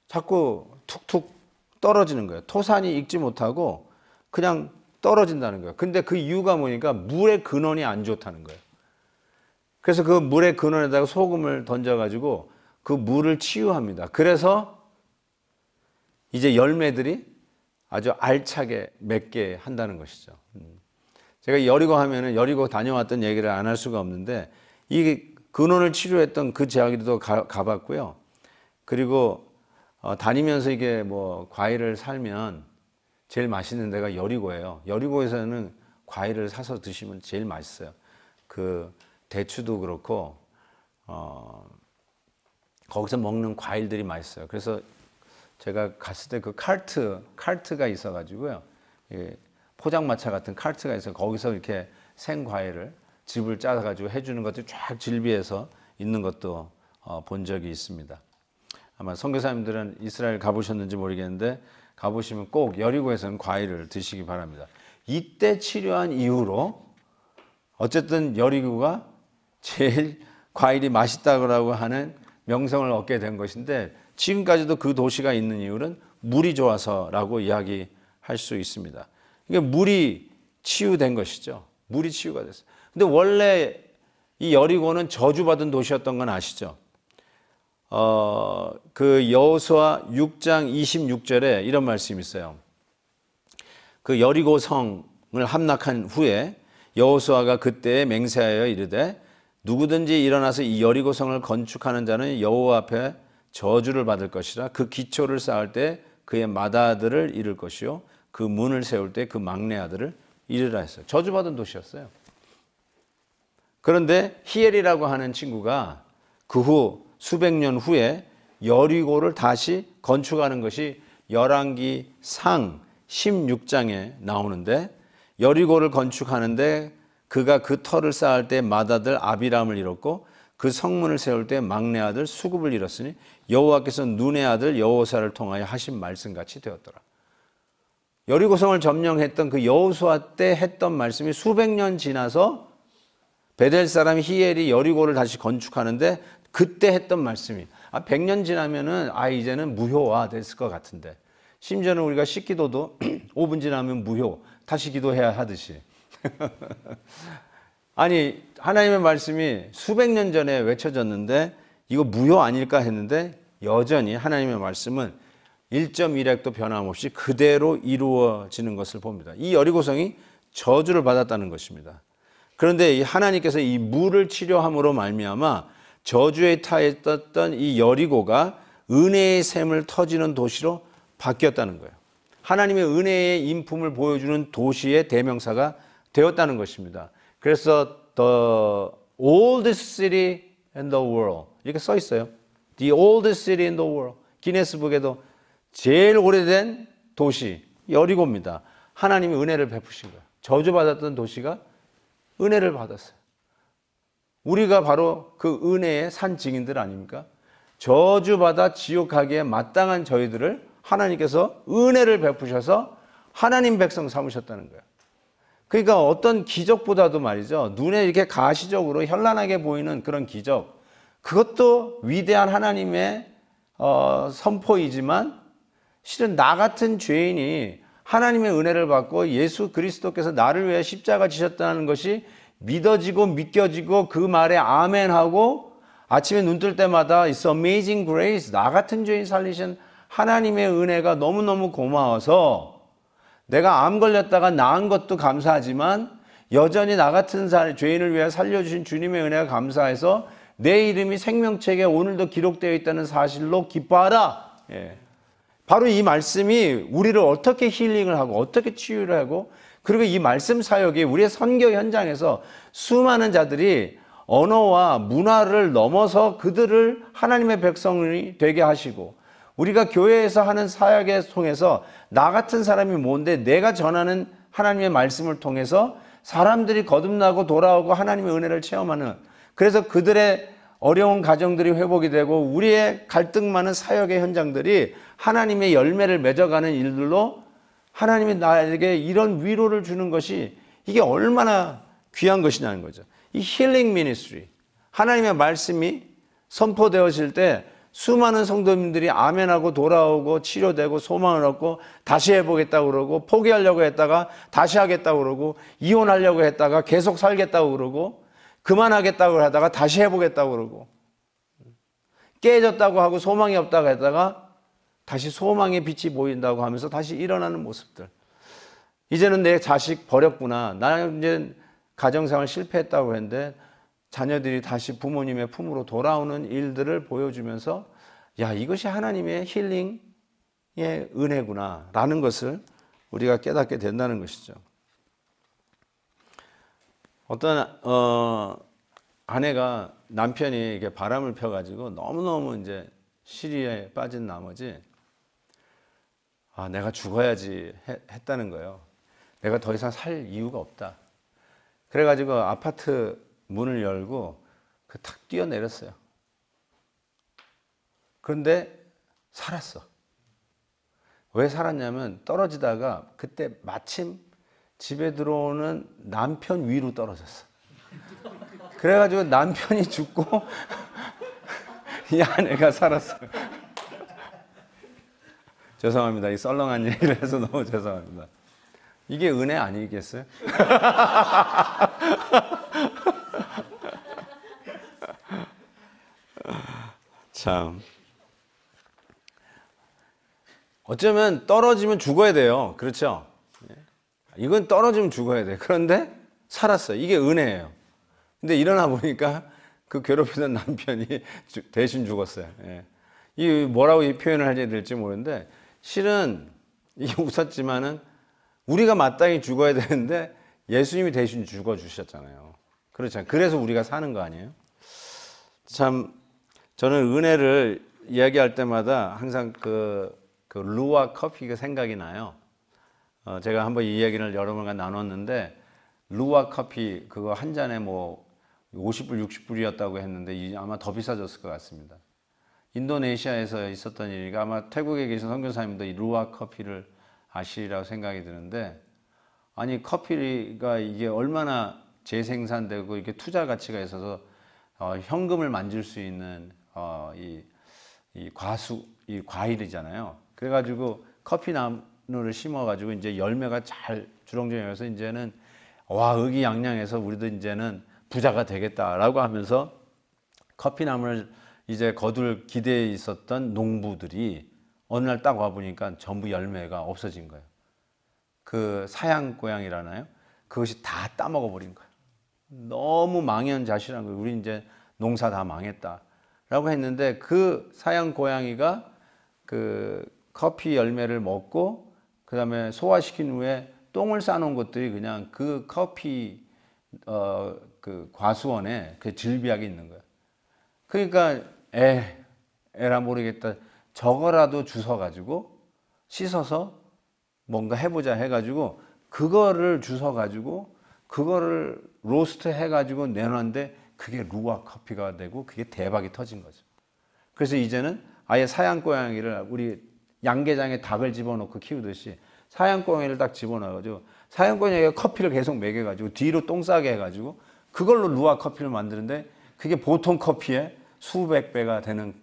S1: 자꾸 툭툭 떨어지는 거예요. 토산이 익지 못하고 그냥 떨어진다는 거예요. 근데 그 이유가 뭐니까 물의 근원이 안 좋다는 거예요. 그래서 그 물의 근원에다가 소금을 던져가지고 그 물을 치유합니다. 그래서 이제 열매들이 아주 알차게 맺게 한다는 것이죠. 음. 제가 여리고 하면은 여리고 다녀왔던 얘기를 안 할 수가 없는데 이 근원을 치료했던 그 제약이도 가봤고요. 그리고 어, 다니면서 이게 뭐 과일을 살면 제일 맛있는 데가 여리고예요. 여리고에서는 과일을 사서 드시면 제일 맛있어요. 그 대추도 그렇고 어, 거기서 먹는 과일들이 맛있어요. 그래서 제가 갔을 때 그칼트 카트가 있어가지고요 포장마차 같은 칼트가 있어 거기서 이렇게 생과일을 집을 짜가지고 해주는 것들 쫙 질비해서 있는 것도 어, 본 적이 있습니다. 아마 선교사님들은 이스라엘 가보셨는지 모르겠는데 가보시면 꼭 여리고에서는 과일을 드시기 바랍니다. 이때 치료한 이후로 어쨌든 여리고가 제일 과일이 맛있다고 하는 명성을 얻게 된 것인데 지금까지도 그 도시가 있는 이유는 물이 좋아서라고 이야기할 수 있습니다. 이게 그러니까 물이 치유된 것이죠. 물이 치유가 됐어요. 근데 원래 이 여리고는 저주받은 도시였던 건 아시죠? 어, 그 여호수아 6장 26절에 이런 말씀이 있어요. 그 여리고 성을 함락한 후에 여호수아가 그때 맹세하여 이르되 누구든지 일어나서 이 여리고 성을 건축하는 자는 여호와 앞에 저주를 받을 것이라 그 기초를 쌓을 때 그의 맏아들을 잃을 것이요 그 문을 세울 때 그 막내 아들을 잃으라 했어요. 저주받은 도시였어요. 그런데 히엘이라고 하는 친구가 그 후 수백 년 후에 여리고를 다시 건축하는 것이 열왕기 상 16장에 나오는데 여리고를 건축하는데 그가 그 터를 쌓을 때 맏아들 아비람을 잃었고 그 성문을 세울 때 막내 아들 수급을 잃었으니 여호와께서 눈의 아들 여호사를 통하여 하신 말씀같이 되었더라. 여리고성을 점령했던 그 여호수아 때 했던 말씀이 수백 년 지나서 베델 사람 히엘이 여리고를 다시 건축하는데 그때 했던 말씀이 아 100년 지나면은 아 이제는 무효화 됐을 것 같은데 심지어는 우리가 식기도도 5분 지나면 무효 다시 기도해야 하듯이 아니 하나님의 말씀이 수백 년 전에 외쳐졌는데 이거 무효 아닐까 했는데 여전히 하나님의 말씀은 1.1핵도 변함없이 그대로 이루어지는 것을 봅니다. 이 여리고성이 저주를 받았다는 것입니다. 그런데 하나님께서 이 물을 치료함으로 말미암아 저주에 타했던 이 여리고가 은혜의 샘을 터지는 도시로 바뀌었다는 거예요. 하나님의 은혜의 인품을 보여주는 도시의 대명사가 되었다는 것입니다. 그래서 the oldest city in the world 이렇게 써 있어요. The oldest city in the world. 기네스북에도 제일 오래된 도시 여리고입니다. 하나님이 은혜를 베푸신 거예요. 저주받았던 도시가 은혜를 받았어요. 우리가 바로 그 은혜의 산 증인들 아닙니까? 저주받아 지옥 가기에 마땅한 저희들을 하나님께서 은혜를 베푸셔서 하나님 백성 삼으셨다는 거예요. 그러니까 어떤 기적보다도 말이죠. 눈에 이렇게 가시적으로 현란하게 보이는 그런 기적. 그것도 위대한 하나님의 어, 선포이지만 실은 나 같은 죄인이 하나님의 은혜를 받고 예수 그리스도께서 나를 위해 십자가 지셨다는 것이 믿어지고 믿겨지고 그 말에 아멘하고 아침에 눈 뜰 때마다 It's amazing grace. 나 같은 죄인 살리신 하나님의 은혜가 너무너무 고마워서 내가 암 걸렸다가 나은 것도 감사하지만 여전히 나 같은 죄인을 위해 살려주신 주님의 은혜가 감사해서 내 이름이 생명책에 오늘도 기록되어 있다는 사실로 기뻐하라. 예. 바로 이 말씀이 우리를 어떻게 힐링을 하고 어떻게 치유를 하고 그리고 이 말씀 사역이 우리의 선교 현장에서 수많은 자들이 언어와 문화를 넘어서 그들을 하나님의 백성이 되게 하시고 우리가 교회에서 하는 사역에 통해서 나 같은 사람이 뭔데 내가 전하는 하나님의 말씀을 통해서 사람들이 거듭나고 돌아오고 하나님의 은혜를 체험하는 그래서 그들의 어려운 가정들이 회복이 되고 우리의 갈등 많은 사역의 현장들이 하나님의 열매를 맺어가는 일들로 하나님이 나에게 이런 위로를 주는 것이 이게 얼마나 귀한 것이냐는 거죠. 이 힐링 미니스트리. 하나님의 말씀이 선포되어질 때 수많은 성도님들이 아멘하고 돌아오고 치료되고 소망을 얻고 다시 해보겠다고 그러고 포기하려고 했다가 다시 하겠다고 그러고 이혼하려고 했다가 계속 살겠다고 그러고 그만하겠다고 하다가 다시 해보겠다고 그러고 깨졌다고 하고 소망이 없다고 했다가 다시 소망의 빛이 보인다고 하면서 다시 일어나는 모습들. 이제는 내 자식 버렸구나. 나 이제 가정생활 실패했다고 했는데 자녀들이 다시 부모님의 품으로 돌아오는 일들을 보여주면서 야, 이것이 하나님의 힐링의 은혜구나. 라는 것을 우리가 깨닫게 된다는 것이죠. 어떤 어, 아내가 남편이 이게 바람을 펴가지고 너무너무 이제 시리에 빠진 나머지 아 내가 죽어야지 해, 했다는 거예요. 내가 더 이상 살 이유가 없다. 그래가지고 아파트 문을 열고 그탁 뛰어내렸어요. 그런데 살았어. 왜 살았냐면 떨어지다가 그때 마침 집에 들어오는 남편 위로 떨어졌어. 그래가지고 남편이 죽고 이 아내가 살았어요. 죄송합니다. 이 썰렁한 얘기를 해서 너무 죄송합니다. 이게 은혜 아니겠어요? 참. 어쩌면 떨어지면 죽어야 돼요. 그렇죠? 이건 떨어지면 죽어야 돼. 그런데 살았어요. 이게 은혜예요. 근데 일어나 보니까 그 괴롭히던 남편이 대신 죽었어요. 예. 이 뭐라고 이 표현을 해야 될지 모르는데 실은 이게 웃었지만은 우리가 마땅히 죽어야 되는데 예수님이 대신 죽어 주셨잖아요. 그렇잖 그래서 우리가 사는 거 아니에요? 참 저는 은혜를 이야기할 때마다 항상 그, 그 루아 커피가 생각이 나요. 어, 제가 한번 이얘기를 여러분과 나눴는데 루아 커피 그거 한 잔에 뭐 50불, 60불이었다고 했는데 아마 더 비싸졌을 것 같습니다. 인도네시아에서 있었던 일이가 아마 태국에 계신 선교사님도 루아 커피를 아시라고 생각이 드는데 아니 커피가 이게 얼마나 재생산되고 이렇게 투자 가치가 있어서 어, 현금을 만질 수 있는 어, 이, 이 과수 이 과일이잖아요. 그래가지고 커피 남 씨앗을 심어가지고 이제 열매가 잘 주렁주렁해서 이제는 와 의기양양해서 우리도 이제는 부자가 되겠다라고 하면서 커피나무를 이제 거둘 기대에 있었던 농부들이 어느 날 딱 와보니까 전부 열매가 없어진 거예요. 그 사양 고양이라나요? 그것이 다 따먹어버린 거예요. 너무 망연자실한 거예요. 우리 이제 농사 다 망했다. 라고 했는데 그 사양 고양이가 그 커피 열매를 먹고 그 다음에 소화시킨 후에 똥을 싸놓은 것들이 그냥 그 커피 어, 그 과수원에 그 질비하게 있는 거야. 그러니까 에 에라 모르겠다. 저거라도 주워 가지고 씻어서 뭔가 해보자 해가지고 그거를 주워 가지고 그거를 로스트 해가지고 내놨는데 그게 루아 커피가 되고 그게 대박이 터진 거죠. 그래서 이제는 아예 사양 고양이를 우리 양계장에 닭을 집어넣고 키우듯이 사양꽁이를 딱 집어넣어가지고 사양꽁이에게 커피를 계속 먹여가지고 뒤로 똥 싸게 해가지고 그걸로 루아 커피를 만드는데 그게 보통 커피에 수백 배가 되는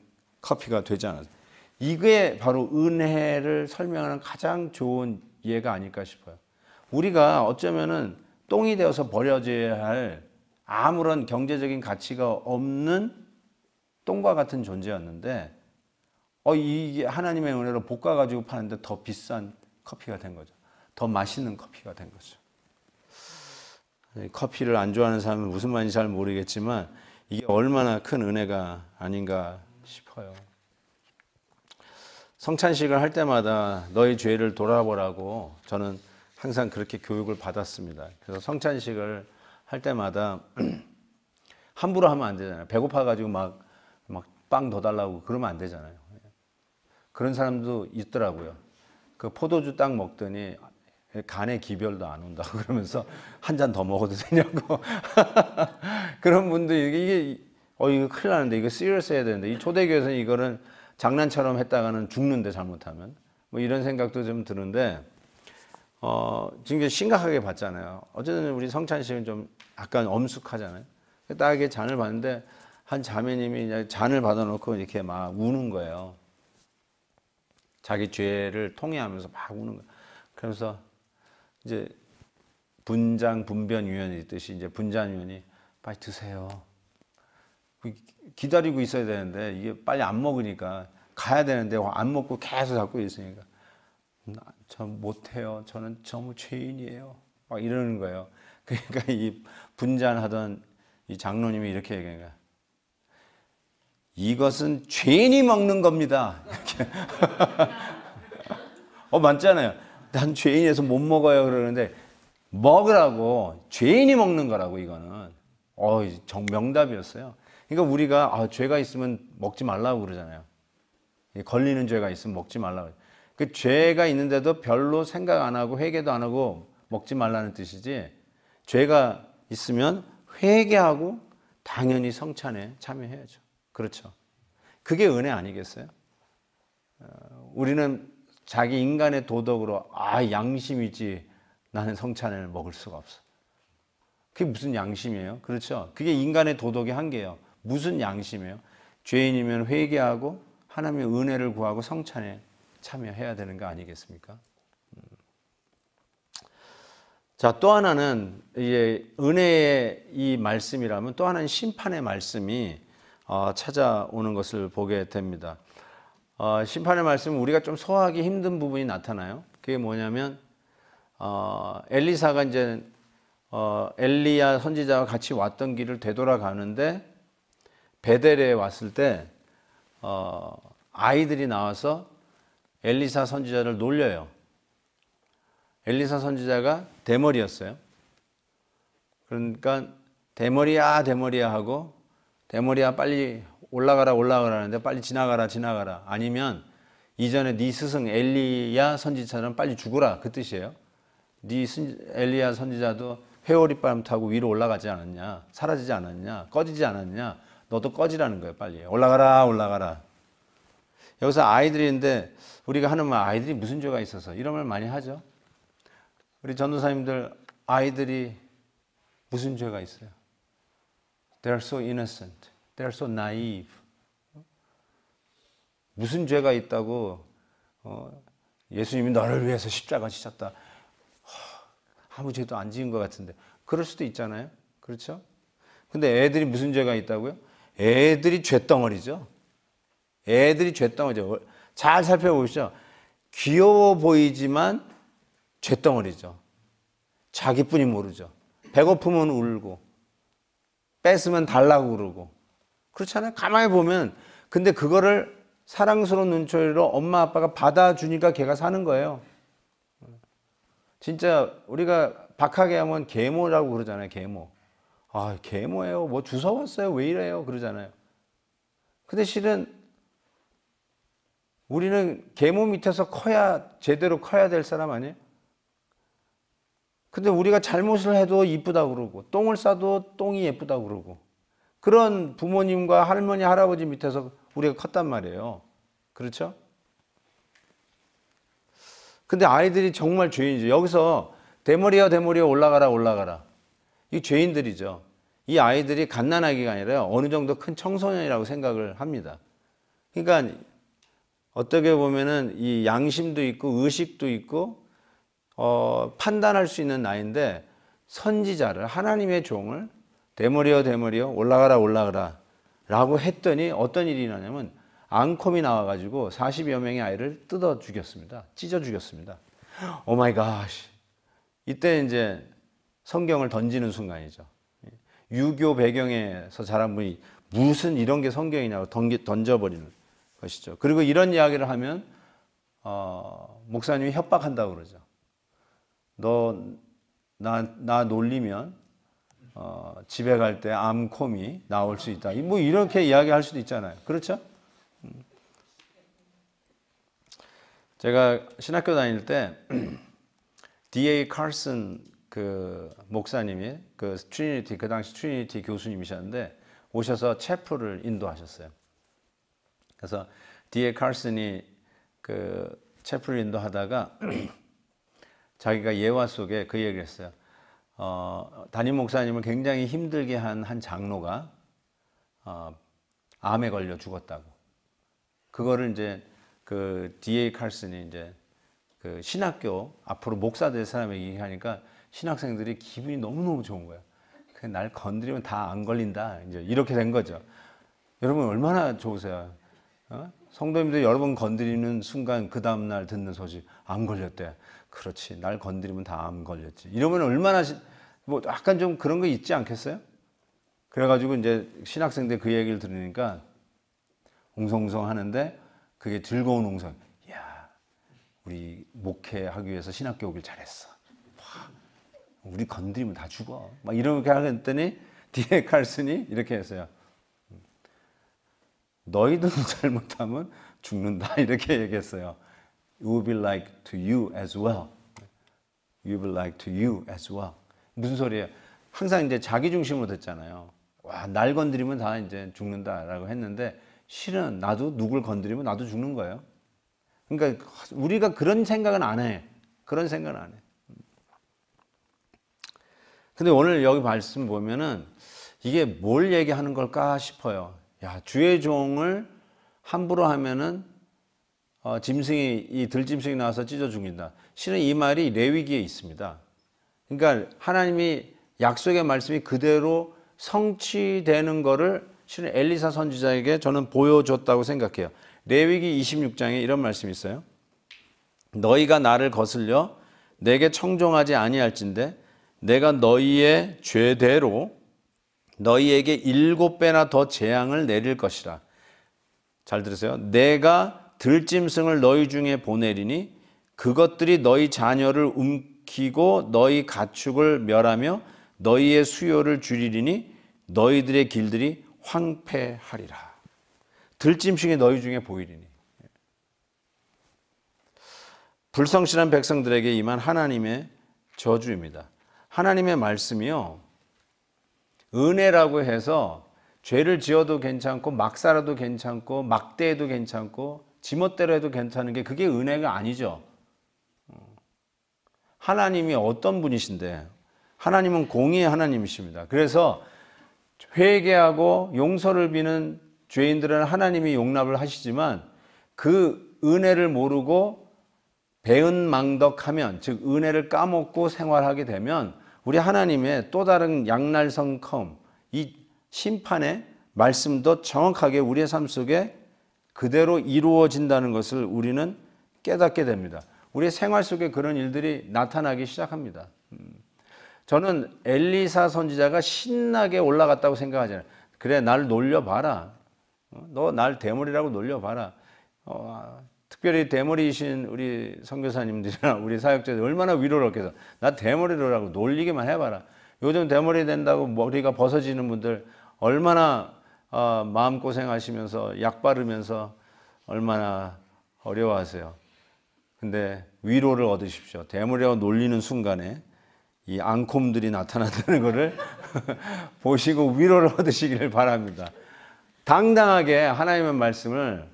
S1: 커피가 되지 않았어요. 이게 바로 은혜를 설명하는 가장 좋은 예가 아닐까 싶어요. 우리가 어쩌면은 똥이 되어서 버려져야 할 아무런 경제적인 가치가 없는 똥과 같은 존재였는데 어, 이게 하나님의 은혜로 볶아가지고 파는데 더 비싼 커피가 된 거죠. 더 맛있는 커피가 된 거죠. 커피를 안 좋아하는 사람은 무슨 말인지 잘 모르겠지만 이게 얼마나 큰 은혜가 아닌가 싶어요. 성찬식을 할 때마다 너의 죄를 돌아보라고 저는 항상 그렇게 교육을 받았습니다. 그래서 성찬식을 할 때마다 함부로 하면 안 되잖아요. 배고파가지고 막, 막 빵 더 달라고 그러면 안 되잖아요. 그런 사람도 있더라고요. 그 포도주 딱 먹더니 간에 기별도 안 온다 고 그러면서 한 잔 더 먹어도 되냐고 그런 분들 이게 어 이거 큰일 나는데 이거 쓰리얼스 해야 되는데 이 초대교에서는 이거는 장난처럼 했다가는 죽는데 잘못하면 뭐 이런 생각도 좀 드는데 어 지금 심각하게 봤잖아요 어쨌든 우리 성찬 씨는 좀 약간 엄숙하잖아요 딱 이게 잔을 봤는데 한 자매님이 잔을 받아놓고 이렇게 막 우는 거예요 자기 죄를 통해하면서 막 우는 거야. 그러서 이제 분장 분변위원이 있듯이 이제 분장위원이 빨리 드세요. 기다리고 있어야 되는데 이게 빨리 안 먹으니까 가야 되는데 안 먹고 계속 잡고 있으니까 전 못해요. 저는 너무 죄인이에요. 막 이러는 거예요. 그러니까 이 분잔하던 이 장로님이 이렇게 얘기해요. 이것은 죄인이 먹는 겁니다. 어, 맞잖아요. 난 죄인에서 못 먹어요. 그러는데, 먹으라고. 죄인이 먹는 거라고, 이거는. 어, 정, 명답이었어요. 그러니까 우리가, 아, 죄가 있으면 먹지 말라고 그러잖아요. 걸리는 죄가 있으면 먹지 말라고. 그 죄가 있는데도 별로 생각 안 하고 회개도 안 하고 먹지 말라는 뜻이지. 죄가 있으면 회개하고 당연히 성찬에 참여해야죠. 그렇죠. 그게 은혜 아니겠어요? 어, 우리는 자기 인간의 도덕으로 아 양심이지 나는 성찬을 먹을 수가 없어. 그게 무슨 양심이에요? 그렇죠. 그게 인간의 도덕의 한계예요. 무슨 양심이에요? 죄인이면 회개하고 하나님의 은혜를 구하고 성찬에 참여해야 되는 거 아니겠습니까? 음. 자, 또 하나는 이제 은혜의 이 말씀이라면 또 하나는 심판의 말씀이 어, 찾아오는 것을 보게 됩니다. 어, 심판의 말씀은 우리가 좀 소화하기 힘든 부분이 나타나요. 그게 뭐냐면 어, 엘리사가 이제 엘리야 선지자와 같이 왔던 길을 되돌아가는데 베델에 왔을 때 아이들이 나와서 엘리사 선지자를 놀려요. 엘리사 선지자가 대머리였어요. 그러니까 대머리야 대머리야 하고 대머리야 빨리 올라가라 올라가라는데 하 빨리 지나가라 지나가라 아니면 이전에 네 스승 엘리야 선지자는 빨리 죽어라 그 뜻이에요. 네 엘리야 선지자도 회오리바람 타고 위로 올라가지 않았냐 사라지지 않았냐 꺼지지 않았냐 너도 꺼지라는 거예요 빨리 올라가라 올라가라 여기서 아이들인데 우리가 하는 말 아이들이 무슨 죄가 있어서 이런 말 많이 하죠 우리 전도사님들 아이들이 무슨 죄가 있어요 They're so innocent. They're so naive. 무슨 죄가 있다고 어, 예수님이 너를 위해서 십자가 지셨다. 아무 죄도 안 지은 것 같은데 그럴 수도 있잖아요. 그렇죠? 근데 애들이 무슨 죄가 있다고요? 애들이 죄덩어리죠. 애들이 죄덩어리죠. 잘 살펴보시죠. 귀여워 보이지만 죄덩어리죠. 자기뿐이 모르죠. 배고프면 울고 뺏으면 달라고 그러고. 그렇잖아요. 가만히 보면. 근데 그거를 사랑스러운 눈초리로 엄마 아빠가 받아주니까 걔가 사는 거예요. 진짜 우리가 박하게 하면 계모라고 그러잖아요. 계모. 아, 계모예요. 뭐 주워왔어요. 왜 이래요. 그러잖아요. 근데 실은 우리는 계모 밑에서 커야 제대로 커야 될 사람 아니에요? 근데 우리가 잘못을 해도 이쁘다 그러고 똥을 싸도 똥이 예쁘다 그러고 그런 부모님과 할머니 할아버지 밑에서 우리가 컸단 말이에요. 그렇죠? 근데 아이들이 정말 죄인이죠. 여기서 대머리여 대머리여 올라가라 올라가라. 이 죄인들이죠. 이 아이들이 갓난아기가 아니라 어느 정도 큰 청소년이라고 생각을 합니다. 그러니까 어떻게 보면은 이 양심도 있고 의식도 있고 어, 판단할 수 있는 나이인데 선지자를 하나님의 종을 대머리여 대머리여 올라가라 올라가라 라고 했더니 어떤 일이 일어나냐면 앙콤이 나와가지고 40여 명의 아이를 뜯어 죽였습니다. 찢어 죽였습니다. 오마이 갓. 이때 이제 성경을 던지는 순간이죠. 유교 배경에서 자란 분이 무슨 이런 게 성경이냐고 던져버리는 것이죠. 그리고 이런 이야기를 하면 어, 목사님이 협박한다고 그러죠. 너나 나 놀리면 어, 집에 갈 때 암콤이 나올 수 있다. 뭐 이렇게 이야기할 수도 있잖아요. 그렇죠? 음. 제가 신학교 다닐 때 D.A. 칼슨 그 목사님이 그 트리니티 그 당시 트리니티 교수님이셨는데 오셔서 체프를 인도하셨어요. 그래서 D.A. 칼슨이 그 체프를 인도하다가 자기가 예화 속에 그 얘기를 했어요. 어, 담임 목사님을 굉장히 힘들게 한 한 장로가 어, 암에 걸려 죽었다고. 그거를 이제 그 D.A. 칼슨이 이제 그 신학교 앞으로 목사 될 사람에게 얘기하니까 신학생들이 기분이 너무너무 좋은 거야. 날 건드리면 다 안 걸린다. 이제 이렇게 된 거죠. 여러분 얼마나 좋으세요? 어? 성도님들 여러분 건드리는 순간 그 다음날 듣는 소식 안 걸렸대. 그렇지 날 건드리면 다음 걸렸지 이러면 얼마나 뭐 약간 좀 그런 거 있지 않겠어요? 그래가지고 이제 신학생들 그 얘기를 들으니까 웅성웅성 하는데 그게 즐거운 웅성. 야, 우리 목회하기 위해서 신학교 오길 잘했어. 와, 우리 건드리면 다 죽어. 막 이렇게 하랬더니 뒤에 칼슨이 이렇게 했어요. 음. 너희도 잘못하면 죽는다 이렇게 얘기했어요. will be like to you as well. You will like to you as well. 무슨 소리예요? 항상 이제 자기 중심으로 듣잖아요. 와, 날 건드리면 다 이제 죽는다라고 했는데 실은 나도 누굴 건드리면 나도 죽는 거예요. 그러니까 우리가 그런 생각은 안 해. 그런 생각은 안 해. 근데 오늘 여기 말씀 보면은 이게 뭘 얘기하는 걸까 싶어요. 야, 주의 종을 함부로 하면은 어, 짐승이 이 들짐승이 나와서 찢어 죽인다. 실은 이 말이 레위기에 있습니다. 그러니까 하나님이 약속의 말씀이 그대로 성취되는 거를 실은 엘리사 선지자에게 저는 보여줬다고 생각해요. 레위기 26장에 이런 말씀이 있어요. 너희가 나를 거슬려 내게 청종하지 아니할진데 내가 너희의 죄대로 너희에게 일곱 배나 더 재앙을 내릴 것이라. 잘 들으세요. 내가 들짐승을 너희 중에 보내리니 그것들이 너희 자녀를 움키고 너희 가축을 멸하며 너희의 수요를 줄이리니 너희들의 길들이 황폐하리라. 들짐승이 너희 중에 보이리니. 불성실한 백성들에게 임한 하나님의 저주입니다. 하나님의 말씀이요. 은혜라고 해서 죄를 지어도 괜찮고 막 살아도 괜찮고 막대해도 괜찮고 지멋대로 해도 괜찮은 게 그게 은혜가 아니죠. 하나님이 어떤 분이신데 하나님은 공의의 하나님이십니다. 그래서 회개하고 용서를 비는 죄인들은 하나님이 용납을 하시지만 그 은혜를 모르고 배은망덕하면 즉 은혜를 까먹고 생활하게 되면 우리 하나님의 또 다른 양날성컴 이 심판의 말씀도 정확하게 우리의 삶 속에 그대로 이루어진다는 것을 우리는 깨닫게 됩니다. 우리 생활 속에 그런 일들이 나타나기 시작합니다. 음. 저는 엘리사 선지자가 신나게 올라갔다고 생각하잖아요. 그래, 날 놀려봐라. 어? 너날 대머리라고 놀려봐라. 어, 아, 특별히 대머리이신 우리 선교사님들이나 우리 사역자들 얼마나 위로를 얻겠어. 나 대머리로라고 놀리기만 해봐라. 요즘 대머리 된다고 머리가 벗어지는 분들 얼마나 어, 마음 고생하시면서 약 바르면서 얼마나 어려워하세요. 근데 위로를 얻으십시오. 대물려 놀리는 순간에 이 앙콤들이 나타난다는 것을 보시고 위로를 얻으시기를 바랍니다. 당당하게 하나님의 말씀을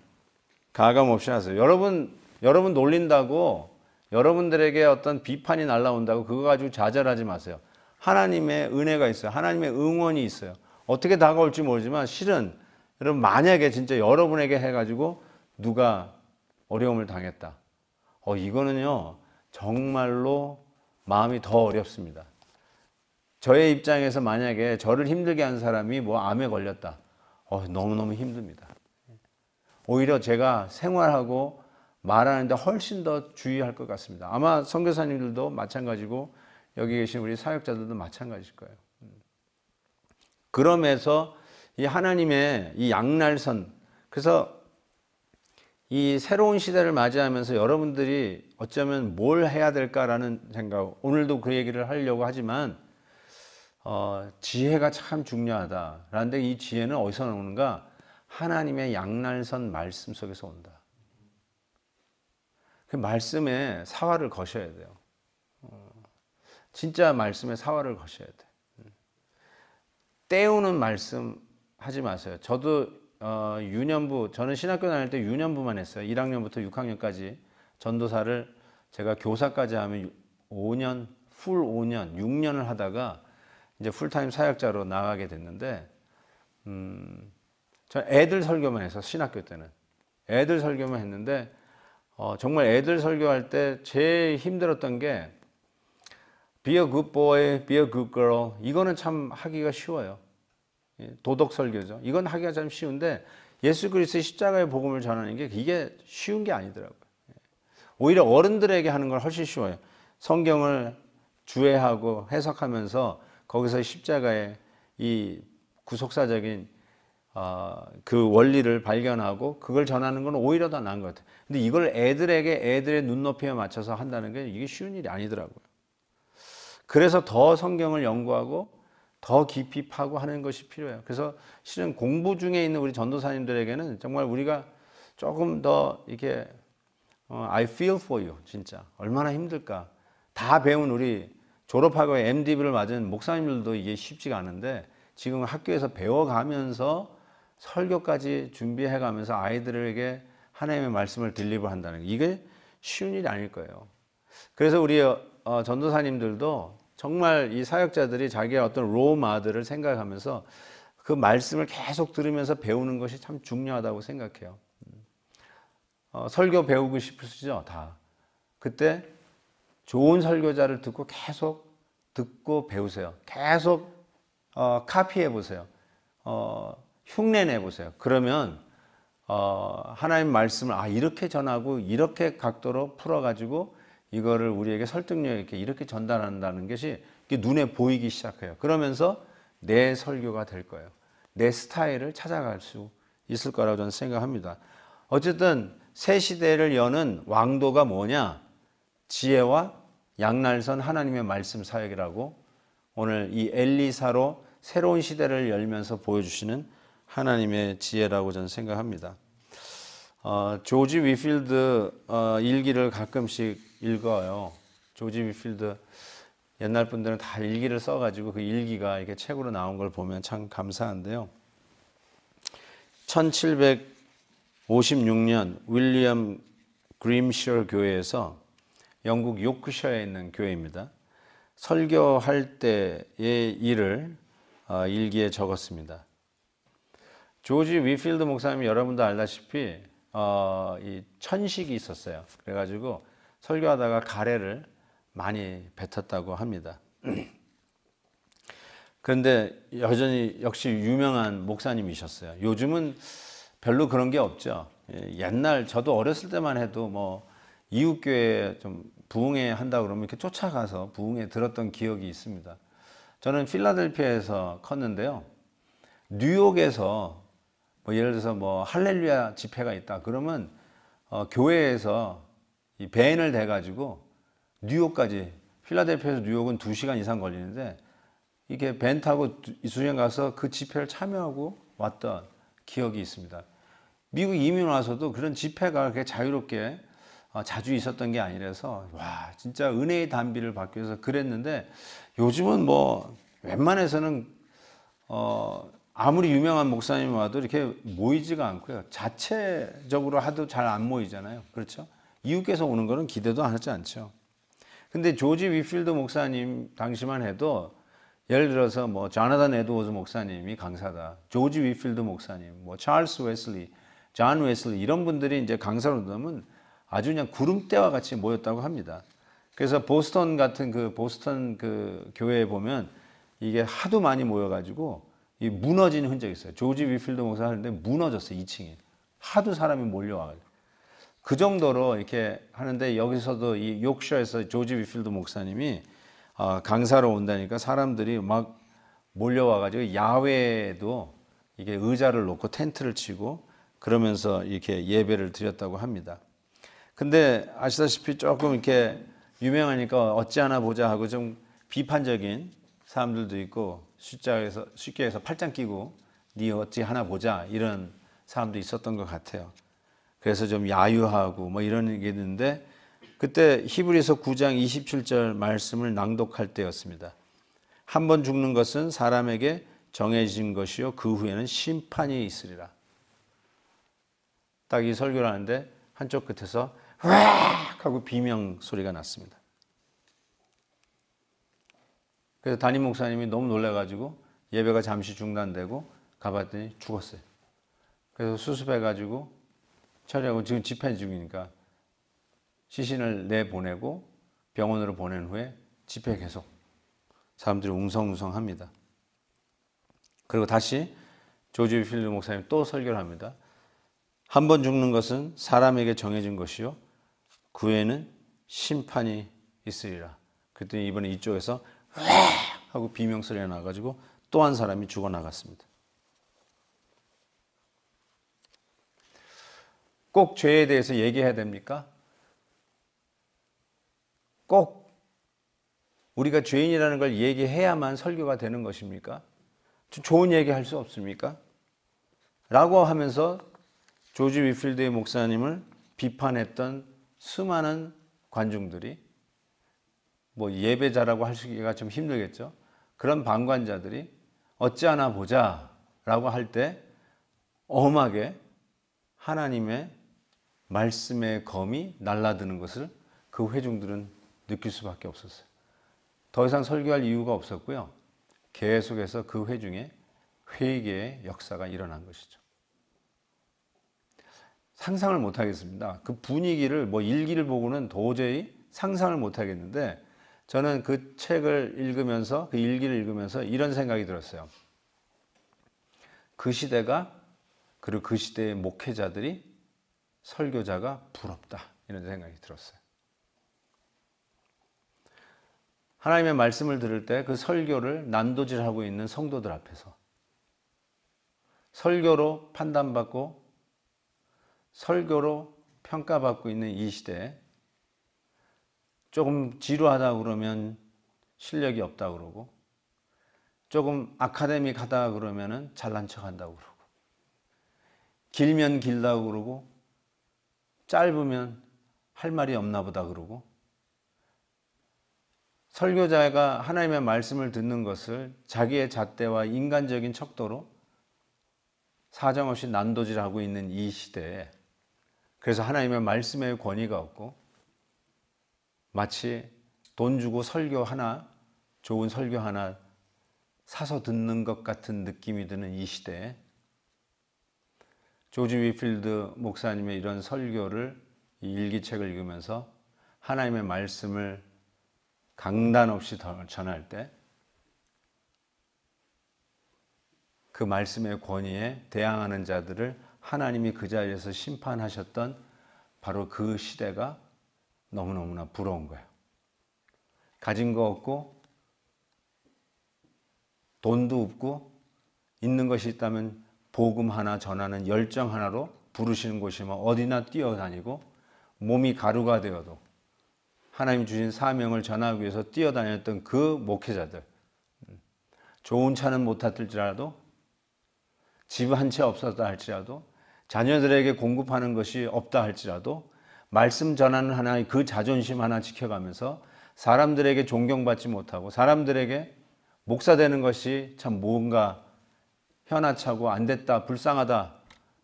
S1: 가감 없이 하세요. 여러분 여러분 놀린다고 여러분들에게 어떤 비판이 날라온다고 그거 가지고 좌절하지 마세요. 하나님의 은혜가 있어요. 하나님의 응원이 있어요. 어떻게 다가올지 모르지만 실은 여러분 만약에 진짜 여러분에게 해가지고 누가 어려움을 당했다. 어 이거는요 정말로 마음이 더 어렵습니다. 저의 입장에서 만약에 저를 힘들게 한 사람이 뭐 암에 걸렸다. 어 너무너무 힘듭니다. 오히려 제가 생활하고 말하는데 훨씬 더 주의할 것 같습니다. 아마 선교사님들도 마찬가지고 여기 계신 우리 사역자들도 마찬가지일 거예요. 그러면서이 하나님의 이 양날선 그래서 이 새로운 시대를 맞이하면서 여러분들이 어쩌면 뭘 해야 될까라는 생각 오늘도 그 얘기를 하려고 하지만 어, 지혜가 참 중요하다. 그런데 이 지혜는 어디서 나오는가? 하나님의 양날선 말씀 속에서 온다. 그 말씀에 사활을 거셔야 돼요. 어, 진짜 말씀에 사활을 거셔야 돼요. 때우는 말씀 하지 마세요. 저도 어, 유년부, 저는 신학교 다닐 때 유년부만 했어요. 1학년부터 6학년까지 전도사를 제가 교사까지 하면 5년, 풀 5년, 6년을 하다가 이제 풀타임 사역자로 나가게 됐는데, 음, 저 애들 설교만 해서 신학교 때는 애들 설교만 했는데 어, 정말 애들 설교할 때 제일 힘들었던 게 be a good boy, be a good girl 이거는 참 하기가 쉬워요. 예, 도덕 설교죠. 이건 하기가 참 쉬운데 예수 그리스도의 십자가의 복음을 전하는 게 이게 쉬운 게 아니더라고요. 예. 오히려 어른들에게 하는 걸 훨씬 쉬워요. 성경을 주해하고 해석하면서 거기서 십자가의 이 구속사적인 어, 그 원리를 발견하고 그걸 전하는 건 오히려 더 나은 것 같아요. 근데 이걸 애들에게 애들의 눈높이에 맞춰서 한다는 게 이게 쉬운 일이 아니더라고요. 그래서 더 성경을 연구하고 더 깊이 파고 하는 것이 필요해요. 그래서 실은 공부 중에 있는 우리 전도사님들에게는 정말 우리가 조금 더 이렇게 어, I feel for you 진짜 얼마나 힘들까. 다 배운 우리 졸업하고 MDB를 맞은 목사님들도 이게 쉽지가 않은데 지금 학교에서 배워가면서 설교까지 준비해가면서 아이들에게 하나님의 말씀을 딜리버 한다는 게 이게 쉬운 일이 아닐 거예요. 그래서 우리 어, 전도사님들도 정말 이 사역자들이 자기의 어떤 로마들을 생각하면서 그 말씀을 계속 들으면서 배우는 것이 참 중요하다고 생각해요. 어, 설교 배우고 싶으시죠? 다. 그때 좋은 설교자를 듣고 계속 듣고 배우세요. 계속 어, 카피해 보세요. 어, 흉내 내 보세요. 그러면 어, 하나님 말씀을 아 이렇게 전하고 이렇게 각도로 풀어가지고 이거를 우리에게 설득력 있게 이렇게 전달한다는 것이 눈에 보이기 시작해요. 그러면서 내 설교가 될 거예요. 내 스타일을 찾아갈 수 있을 거라고 저는 생각합니다. 어쨌든 새 시대를 여는 왕도가 뭐냐? 지혜와 양날선 하나님의 말씀 사역이라고 오늘 이 엘리사로 새로운 시대를 열면서 보여주시는 하나님의 지혜라고 저는 생각합니다. 어, 조지 위필드 어, 일기를 가끔씩 읽어요. 조지 위필드 옛날 분들은 다 일기를 써가지고 그 일기가 이렇게 책으로 나온 걸 보면 참 감사한데요. 1756년 윌리엄 그림셔 교회에서 영국 요크셔에 있는 교회입니다. 설교할 때의 일을 어, 일기에 적었습니다. 조지 위필드 목사님 여러분도 알다시피 어, 이 천식이 있었어요. 그래가지고 설교하다가 가래를 많이 뱉었다고 합니다. 그런데 여전히 역시 유명한 목사님이셨어요. 요즘은 별로 그런 게 없죠. 예, 옛날 저도 어렸을 때만 해도 뭐 이웃교회 좀 부흥회 한다 그러면 이렇게 쫓아가서 부흥회 들었던 기억이 있습니다. 저는 필라델피아에서 컸는데요. 뉴욕에서 뭐 예를 들어서 뭐 할렐루야 집회가 있다. 그러면 어, 교회에서 이 밴을 대가지고 뉴욕까지 필라델피아에서 뉴욕은 두시간 이상 걸리는데 이렇게 벤 타고 이수정 가서 그 집회를 참여하고 왔던 기억이 있습니다. 미국 이민 와서도 그런 집회가 그렇게 자유롭게 어, 자주 있었던 게 아니라서 와 진짜 은혜의 담비를 받기 위해서 그랬는데 요즘은 뭐 웬만해서는 어 아무리 유명한 목사님 와도 이렇게 모이지가 않고요. 자체적으로 하도 잘 안 모이잖아요. 그렇죠? 이웃께서 오는 거는 기대도 하지 않죠. 근데 조지 위필드 목사님 당시만 해도 예를 들어서 뭐 자나단 에드워즈 목사님이 강사다. 조지 위필드 목사님, 뭐 찰스 웨슬리, 잔 웨슬리 이런 분들이 이제 강사로 나면 아주 그냥 구름대와 같이 모였다고 합니다. 그래서 보스턴 같은 그 보스턴 그 교회에 보면 이게 하도 많이 모여가지고 이 무너진 흔적이 있어요. 조지 위필드 목사 하는데 무너졌어요. 2층에. 하도 사람이 몰려와가지고. 그 정도로 이렇게 하는데 여기서도 이 욕셔에서 조지 위필드 목사님이 아, 강사로 온다니까 사람들이 막 몰려와가지고 야외에도 이게 의자를 놓고 텐트를 치고 그러면서 이렇게 예배를 드렸다고 합니다. 근데 아시다시피 조금 이렇게 유명하니까 어찌하나 보자 하고 좀 비판적인 사람들도 있고 숫자에서 쉽게 해서 팔짱 끼고 니 어찌 하나 보자 이런 사람도 있었던 것 같아요. 그래서 좀 야유하고 뭐 이런 게 있는데 그때 히브리서 9장 27절 말씀을 낭독할 때였습니다. 한번 죽는 것은 사람에게 정해진 것이요 그 후에는 심판이 있으리라. 딱 이 설교를 하는데 한쪽 끝에서 와 하고 비명 소리가 났습니다. 그래서 담임 목사님이 너무 놀래가지고 예배가 잠시 중단되고 가봤더니 죽었어요. 그래서 수습해가지고 처리하고 지금 집회 중이니까 시신을 내보내고 병원으로 보낸 후에 집회 계속 사람들이 웅성웅성합니다. 그리고 다시 조지 필드 목사님 또 설교를 합니다. 한 번 죽는 것은 사람에게 정해진 것이요. 구 외에는 심판이 있으리라. 그랬더니 이번에 이쪽에서 하고 비명 소리가 나가지고 또 한 사람이 죽어 나갔습니다. 꼭 죄에 대해서 얘기해야 됩니까? 꼭 우리가 죄인이라는 걸 얘기해야만 설교가 되는 것입니까? 좋은 얘기 할수 없습니까? 라고 하면서 조지 위필드의 목사님을 비판했던 수많은 관중들이 뭐 예배자라고 할 수가 좀 힘들겠죠. 그런 방관자들이 어찌하나 보자라고 할 때 엄하게 하나님의 말씀의 검이 날라드는 것을 그 회중들은 느낄 수밖에 없었어요. 더 이상 설교할 이유가 없었고요. 계속해서 그 회중에 회개의 역사가 일어난 것이죠. 상상을 못 하겠습니다. 그 분위기를 뭐 일기를 보고는 도저히 상상을 못 하겠는데 저는 그 책을 읽으면서 그 일기를 읽으면서 이런 생각이 들었어요. 그 시대가 그리고 그 시대의 목회자들이 설교자가 부럽다 이런 생각이 들었어요. 하나님의 말씀을 들을 때 그 설교를 난도질하고 있는 성도들 앞에서 설교로 판단받고 설교로 평가받고 있는 이 시대에 조금 지루하다 그러면 실력이 없다 그러고 조금 아카데믹하다 그러면 잘난 척한다고 그러고 길면 길다고 그러고 짧으면 할 말이 없나 보다 그러고 설교자가 하나님의 말씀을 듣는 것을 자기의 잣대와 인간적인 척도로 사정없이 난도질하고 있는 이 시대에 그래서 하나님의 말씀의 권위가 없고 마치 돈 주고 설교 하나, 좋은 설교 하나 사서 듣는 것 같은 느낌이 드는 이 시대에 조지 위필드 목사님의 이런 설교를 일기책을 읽으면서 하나님의 말씀을 강단 없이 전할 때 그 말씀의 권위에 대항하는 자들을 하나님이 그 자리에서 심판하셨던 바로 그 시대가 너무너무나 부러운 거예요. 가진 거 없고 돈도 없고 있는 것이 있다면 복음 하나 전하는 열정 하나로 부르시는 곳이면 어디나 뛰어다니고 몸이 가루가 되어도 하나님 주신 사명을 전하기 위해서 뛰어다녔던 그 목회자들 좋은 차는 못 탔을지라도 집 한 채 없었다 할지라도 자녀들에게 공급하는 것이 없다 할지라도 말씀 전하는 하나의 그 자존심 하나 지켜가면서 사람들에게 존경받지 못하고 사람들에게 목사 되는 것이 참 뭔가 현아차고 안 됐다, 불쌍하다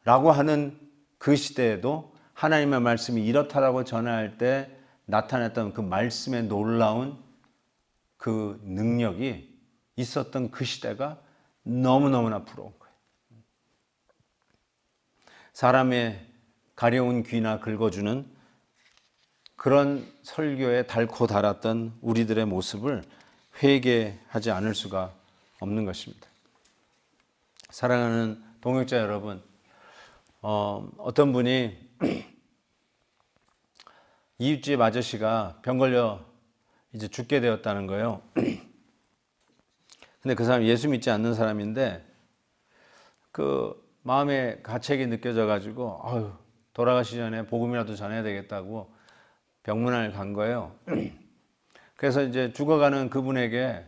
S1: 라고 하는 그 시대에도 하나님의 말씀이 이렇다라고 전할 때 나타났던 그 말씀의 놀라운 그 능력이 있었던 그 시대가 너무너무나 부러운 거예요. 사람의 가려운 귀나 긁어주는 그런 설교에 달고 달았던 우리들의 모습을 회개하지 않을 수가 없는 것입니다. 사랑하는 동역자 여러분, 어, 떤 분이 이웃집 아저씨가 병 걸려 이제 죽게 되었다는 거예요. 근데 그 사람 예수 믿지 않는 사람인데 그 마음에 가책이 느껴져 가지고 아유 돌아가시 전에 복음이라도 전해야 되겠다고 병문안을 간 거예요. 그래서 이제 죽어가는 그분에게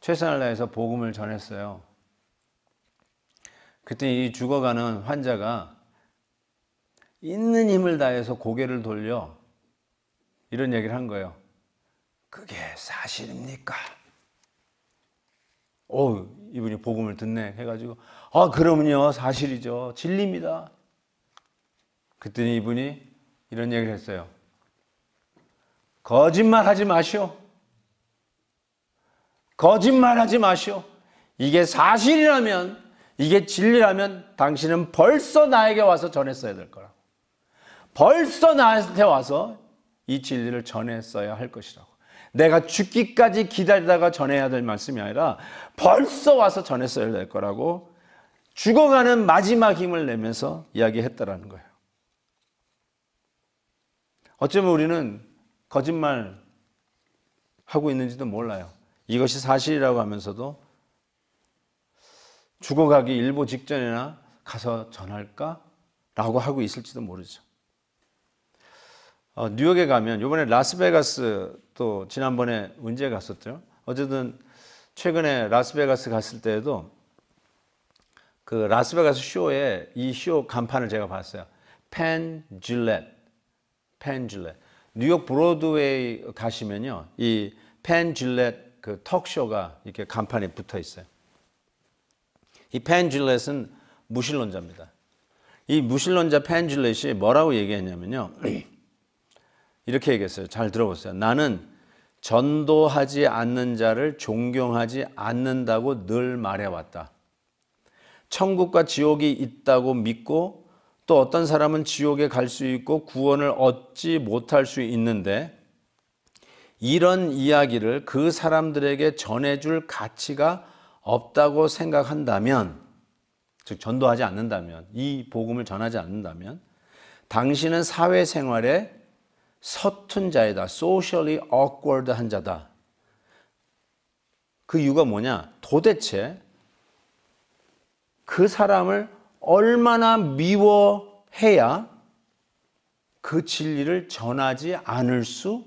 S1: 최선을 다해서 복음을 전했어요. 그때 이 죽어가는 환자가 있는 힘을 다해서 고개를 돌려 이런 얘기를 한 거예요. 그게 사실입니까? 오, 이분이 복음을 듣네 해가지고 아 그럼요 사실이죠 진리입니다. 그랬더니 이분이 이런 얘기를 했어요. 거짓말 하지 마시오. 거짓말 하지 마시오. 이게 사실이라면, 이게 진리라면 당신은 벌써 나에게 와서 전했어야 될 거라고. 벌써 나한테 와서 이 진리를 전했어야 할 것이라고. 내가 죽기까지 기다리다가 전해야 될 말씀이 아니라 벌써 와서 전했어야 될 거라고 죽어가는 마지막 힘을 내면서 이야기했다라는 거예요. 어쩌면 우리는 거짓말 하고 있는지도 몰라요. 이것이 사실이라고 하면서도 죽어가기 일보 직전이나 가서 전할까? 라고 하고 있을지도 모르죠. 어, 뉴욕에 가면 요번에 라스베가스 또 지난번에 언제 갔었죠? 어쨌든 최근에 라스베가스 갔을 때에도 그 라스베가스 쇼에 이 쇼 간판을 제가 봤어요. 펜 질렛. 펜 질렛. 뉴욕 브로드웨이 가시면요. 이펜 질렛 그 턱쇼가 이렇게 간판에 붙어 있어요. 이펜 질렛은 무신론자입니다. 이 무신론자 펜 질렛이 뭐라고 얘기했냐면요. 이렇게 얘기했어요. 잘 들어보세요. 나는 전도하지 않는 자를 존경하지 않는다고 늘 말해왔다. 천국과 지옥이 있다고 믿고 또 어떤 사람은 지옥에 갈 수 있고 구원을 얻지 못할 수 있는데 이런 이야기를 그 사람들에게 전해줄 가치가 없다고 생각한다면, 즉, 전도하지 않는다면, 이 복음을 전하지 않는다면, 당신은 사회생활에 서툰 자이다. socially awkward 한 자다. 그 이유가 뭐냐? 도대체 그 사람을 얼마나 미워해야 그 진리를 전하지 않을 수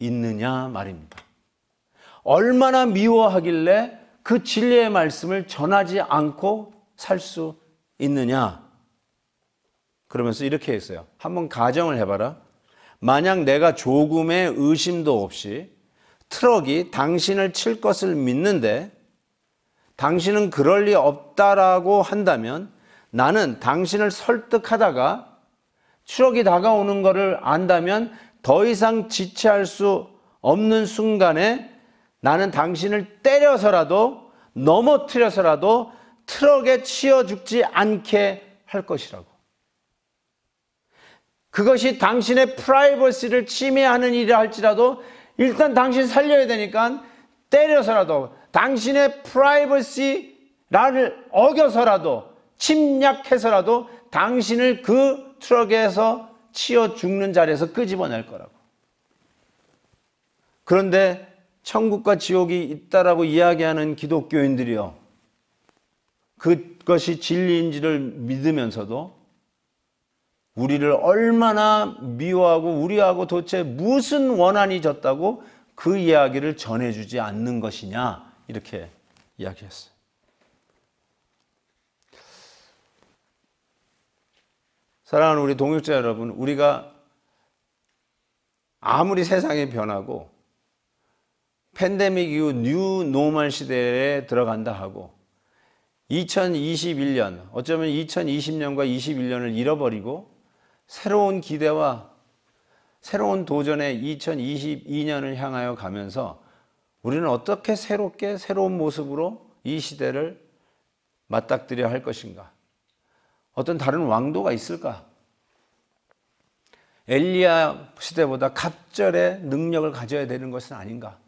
S1: 있느냐 말입니다. 얼마나 미워하길래 그 진리의 말씀을 전하지 않고 살 수 있느냐. 그러면서 이렇게 했어요. 한번 가정을 해봐라. 만약 내가 조금의 의심도 없이 트럭이 당신을 칠 것을 믿는데 당신은 그럴 리 없다라고 한다면 나는 당신을 설득하다가 추억이 다가오는 것을 안다면 더 이상 지체할 수 없는 순간에 나는 당신을 때려서라도 넘어뜨려서라도 트럭에 치여 죽지 않게 할 것이라고. 그것이 당신의 프라이버시를 침해하는 일이라 할지라도 일단 당신 살려야 되니까 때려서라도 당신의 프라이버시를 어겨서라도 침략해서라도 당신을 그 트럭에서 치어 죽는 자리에서 끄집어낼 거라고. 그런데 천국과 지옥이 있다라고 이야기하는 기독교인들이요. 그것이 진리인지를 믿으면서도 우리를 얼마나 미워하고 우리하고 도대체 무슨 원한이 졌다고 그 이야기를 전해주지 않는 것이냐 이렇게 이야기했어요. 사랑하는 우리 동역자 여러분, 우리가 아무리 세상이 변하고 팬데믹 이후 뉴 노멀 시대에 들어간다 하고 2021년, 어쩌면 2020년과 21년을 잃어버리고 새로운 기대와 새로운 도전의 2022년을 향하여 가면서 우리는 어떻게 새롭게 새로운 모습으로 이 시대를 맞닥뜨려야 할 것인가? 어떤 다른 왕도가 있을까? 엘리야 시대보다 갑절의 능력을 가져야 되는 것은 아닌가?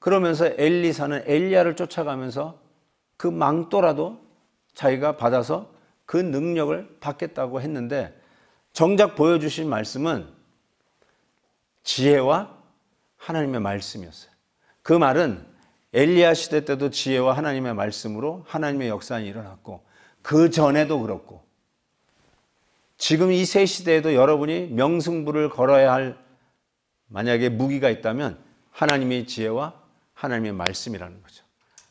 S1: 그러면서 엘리사는 엘리야를 쫓아가면서 그 망토라도 자기가 받아서 그 능력을 받겠다고 했는데 정작 보여주신 말씀은 지혜와 하나님의 말씀이었어요. 그 말은 엘리야 시대 때도 지혜와 하나님의 말씀으로 하나님의 역사는 일어났고 그 전에도 그렇고 지금 이새 시대에도 여러분이 명승부를 걸어야 할 만약에 무기가 있다면 하나님의 지혜와 하나님의 말씀이라는 거죠.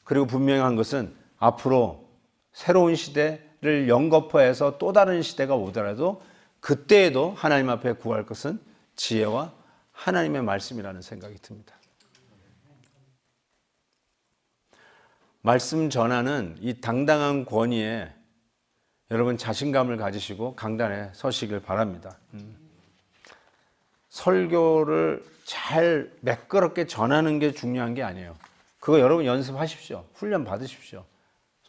S1: 그리고 분명한 것은 앞으로 새로운 시대를 연거푸해서 또 다른 시대가 오더라도 그때에도 하나님 앞에 구할 것은 지혜와 하나님의 말씀이라는 생각이 듭니다. 말씀 전하는 이 당당한 권위에 여러분 자신감을 가지시고 강단에 서시길 바랍니다. 음. 설교를 잘 매끄럽게 전하는 게 중요한 게 아니에요. 그거 여러분 연습하십시오. 훈련 받으십시오.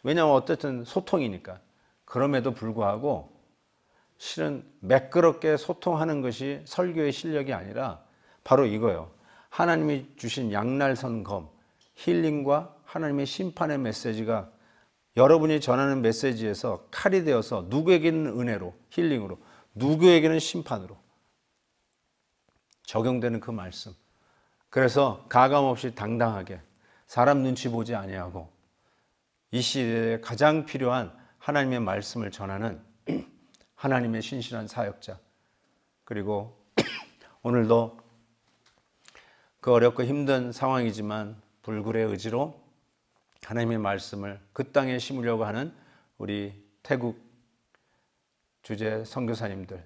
S1: 왜냐하면 어쨌든 소통이니까. 그럼에도 불구하고 실은 매끄럽게 소통하는 것이 설교의 실력이 아니라 바로 이거예요. 하나님이 주신 양날선 검, 힐링과 하나님의 심판의 메시지가 여러분이 전하는 메시지에서 칼이 되어서 누구에게는 은혜로, 힐링으로, 누구에게는 심판으로 적용되는 그 말씀. 그래서 가감 없이 당당하게 사람 눈치 보지 아니하고 이 시대에 가장 필요한 하나님의 말씀을 전하는 하나님의 신실한 사역자 그리고 오늘도 그 어렵고 힘든 상황이지만 불굴의 의지로 하나님의 말씀을 그 땅에 심으려고 하는 우리 태국 주제 선교사님들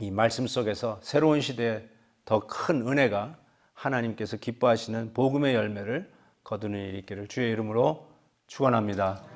S1: 이 말씀 속에서 새로운 시대에 더 큰 은혜가 하나님께서 기뻐하시는 복음의 열매를 거두는 일 있기를 주의 이름으로 축원합니다.